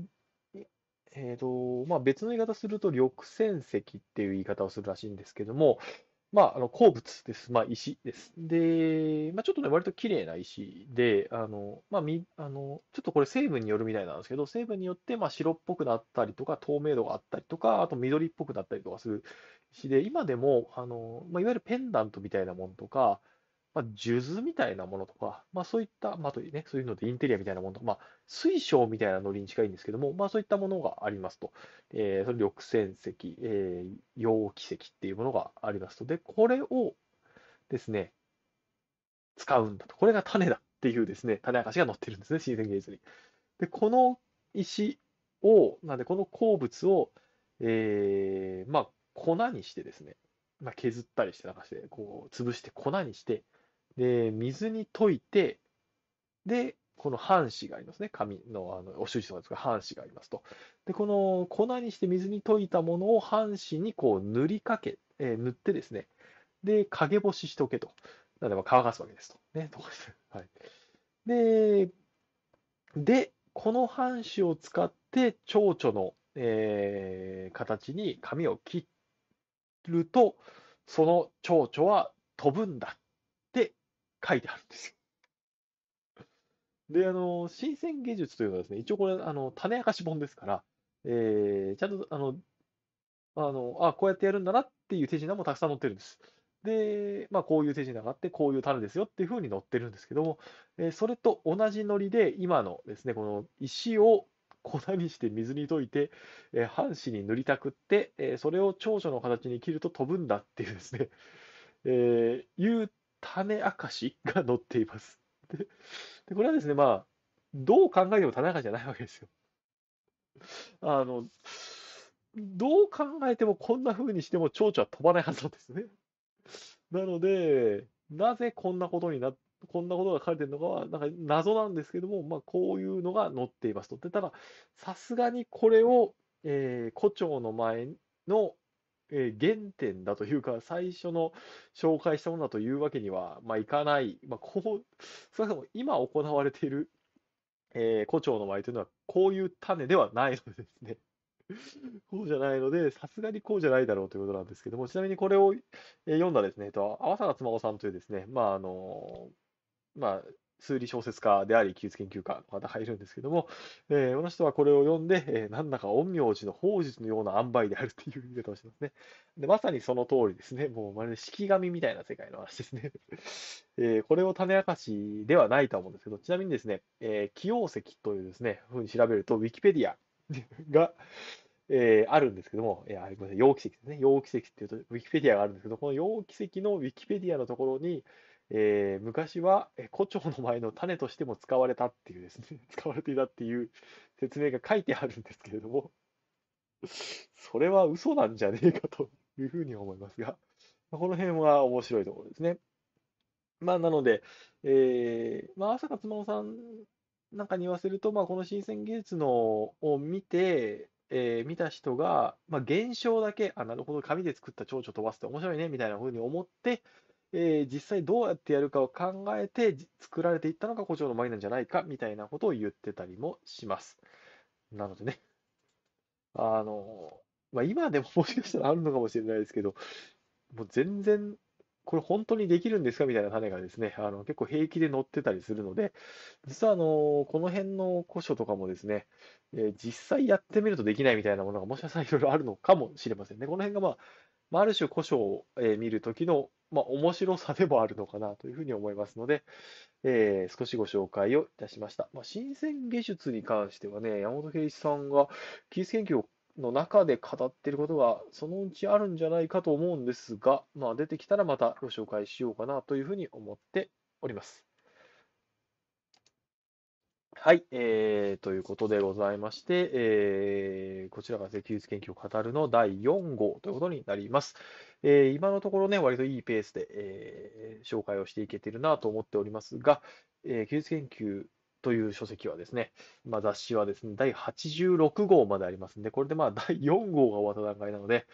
Speaker 1: えーとまあ、別の言い方すると緑泉石っていう言い方をするらしいんですけども、まあ、あの鉱物です。まあ、石です。で、まあ、ちょっとね、割と綺麗な石で、あの、まあ、み、あの、ちょっとこれ成分によるみたいなんですけど、成分によって、まあ、白っぽくなったりとか、透明度があったりとか、あと緑っぽくなったりとかする石で、今でも、あの、まあ、いわゆるペンダントみたいなものとか、まあ、数珠みたいなものとか、まあ、そういった、まあというね、そういうのでインテリアみたいなものとか、まあ、水晶みたいなのに近いんですけども、まあ、そういったものがありますと。えー、それ緑泉石、えー、陽気石っていうものがありますと。で、これをですね、使うんだと。これが種だっていうですね、種明かしが載ってるんですね、新鮮芸術に。で、この石を、なんで、この鉱物を、えー、まあ、粉にしてですね、まあ、削ったりしてなんかして、こう、潰して粉にして、で、水に溶いて、で、この半紙がありますね。紙の、あの、お習字とかですが、半紙がありますと。で、この粉にして水に溶いたものを半紙にこう塗りかけ、えー、塗ってですね、で、陰干ししておけと。なので、乾かすわけですと。ね、と はい。で、で、この半紙を使って蝶々の、えー、形に紙を切ると、その蝶々は飛ぶんだ書いてあるんですよ。で、あの、新鮮芸術というのはですね、一応これ、あの、種明かし本ですから、えー、ちゃんと、あの、あの、あ、こうやってやるんだなっていう手品もたくさん載ってるんです。で、まあ、こういう手品があって、こういう種ですよっていうふうに載ってるんですけども、えー、それと同じノリで、今のですね、この石を粉にして水に溶いて、えー、半紙に塗りたくって、えー、それを長所の形に切ると飛ぶんだっていうですね、えー、う種明かしが載っています。で、でこれはですね、まあ、どう考えても種明かしじゃないわけですよ。あの、どう考えてもこんな風にしても蝶々は飛ばないはずなんですね。なので、なぜこんなことにな、こんなことが書かれてるのかは、なんか謎なんですけども、まあ、こういうのが載っていますと。で、ただ、さすがにこれを、えー、胡蝶の前の、えー、原点だというか、最初の紹介したものだというわけには、まあ、いかない、まあ、こう、少なくとも今行われている、えー、胡蝶の舞というのは、こういう種ではないのですね。こうじゃないので、さすがにこうじゃないだろうということなんですけども、ちなみにこれを読んだですね、えっと、淡坂つまごさんというですね、まああの、まあ、数理小説家であり、記述研究家の方がいるんですけども、えー、この人はこれを読んで、えー、なんだか陰陽師の法術のような塩梅であるっていう言い方をしてますね。で、まさにその通りですね。もうまるで式神みたいな世界の話ですね。えー、これを種明かしではないとは思うんですけど、ちなみにですね、えー、起用石というですね、ふうに調べると、ウィキペディアが、えー、あるんですけども、えー、あんなさん、陽気石ですね。陽気石っていうと、ウィキペディアがあるんですけど、この陽気石のウィキペディアのところに、えー、昔は胡蝶の前の種としても使われたっていうですね、使われていたっていう説明が書いてあるんですけれども、それは嘘なんじゃねえかというふうに思いますが、この辺は面白いところですね。まあ、なので、えー、まあ、朝勝萌さんなんかに言わせると、まあ、この新鮮技術のを見て、えー、見た人が、まあ、現象だけ、あ、なるほど、紙で作った蝶々飛ばすって面白いね、みたいな風に思って、えー、実際どうやってやるかを考えて作られていったのが古城の舞なんじゃないかみたいなことを言ってたりもします。なのでね、あの、まあ、今でも もしかしたらあるのかもしれないですけど、もう全然、これ本当にできるんですかみたいな種がですね、あの結構平気で乗ってたりするので、実はあの、この辺の古書とかもですね、えー、実際やってみるとできないみたいなものがもしかしたらいろいろあるのかもしれませんね。この辺がまあ、まあ、ある種古書を、え見るときのまあ、面白さでもあるのかなというふうに思いますので、えー、少しご紹介をいたしました。まあ、新鮮技術に関してはね、山本圭一さんが技術研究の中で語っていることがそのうちあるんじゃないかと思うんですが、まあ、出てきたらまたご紹介しようかなというふうに思っております。はい、えー、ということでございまして、えー、こちらが技術研究を語るの第4号ということになります。えー、今のところね、割といいペースで、えー、紹介をしていけてるなと思っておりますが、えー、技術研究という書籍はですね、まあ、雑誌はですね、第86号までありますんで、これでまあ第4号が終わった段階なので、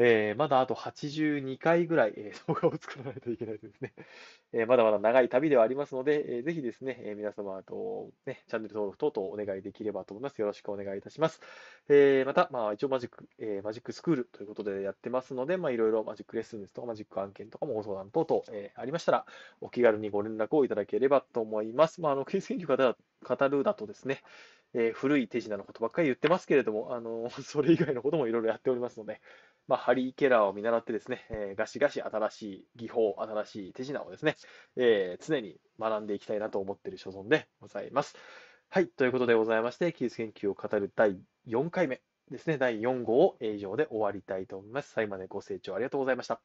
Speaker 1: えー、まだあと82回ぐらい、えー、動画を作らないといけないですね。えー、まだまだ長い旅ではありますので、えー、ぜひですね、えー、皆様と、ね、チャンネル登録等々お願いできればと思います。よろしくお願いいたします。えー、また、まあ、一応マジック、えー、マジックスクールということでやってますので、まいろいろマジックレッスンですとか、マジック案件とかもご相談等々、えー、ありましたら、お気軽にご連絡をいただければと思います。まあ、あの、経営力語るだとですね、えー、古い手品のことばっかり言ってますけれども、あのー、それ以外のこともいろいろやっておりますので、まあ、ハリー・ケラーを見習ってですね、えー、ガシガシ新しい技法、新しい手品をですね、え常に学んでいきたいなと思っている所存でございます。はい、ということでございまして、技術研究を語る第4回目ですね、第4号を以上で終わりたいと思います。最後までご清聴ありがとうございました。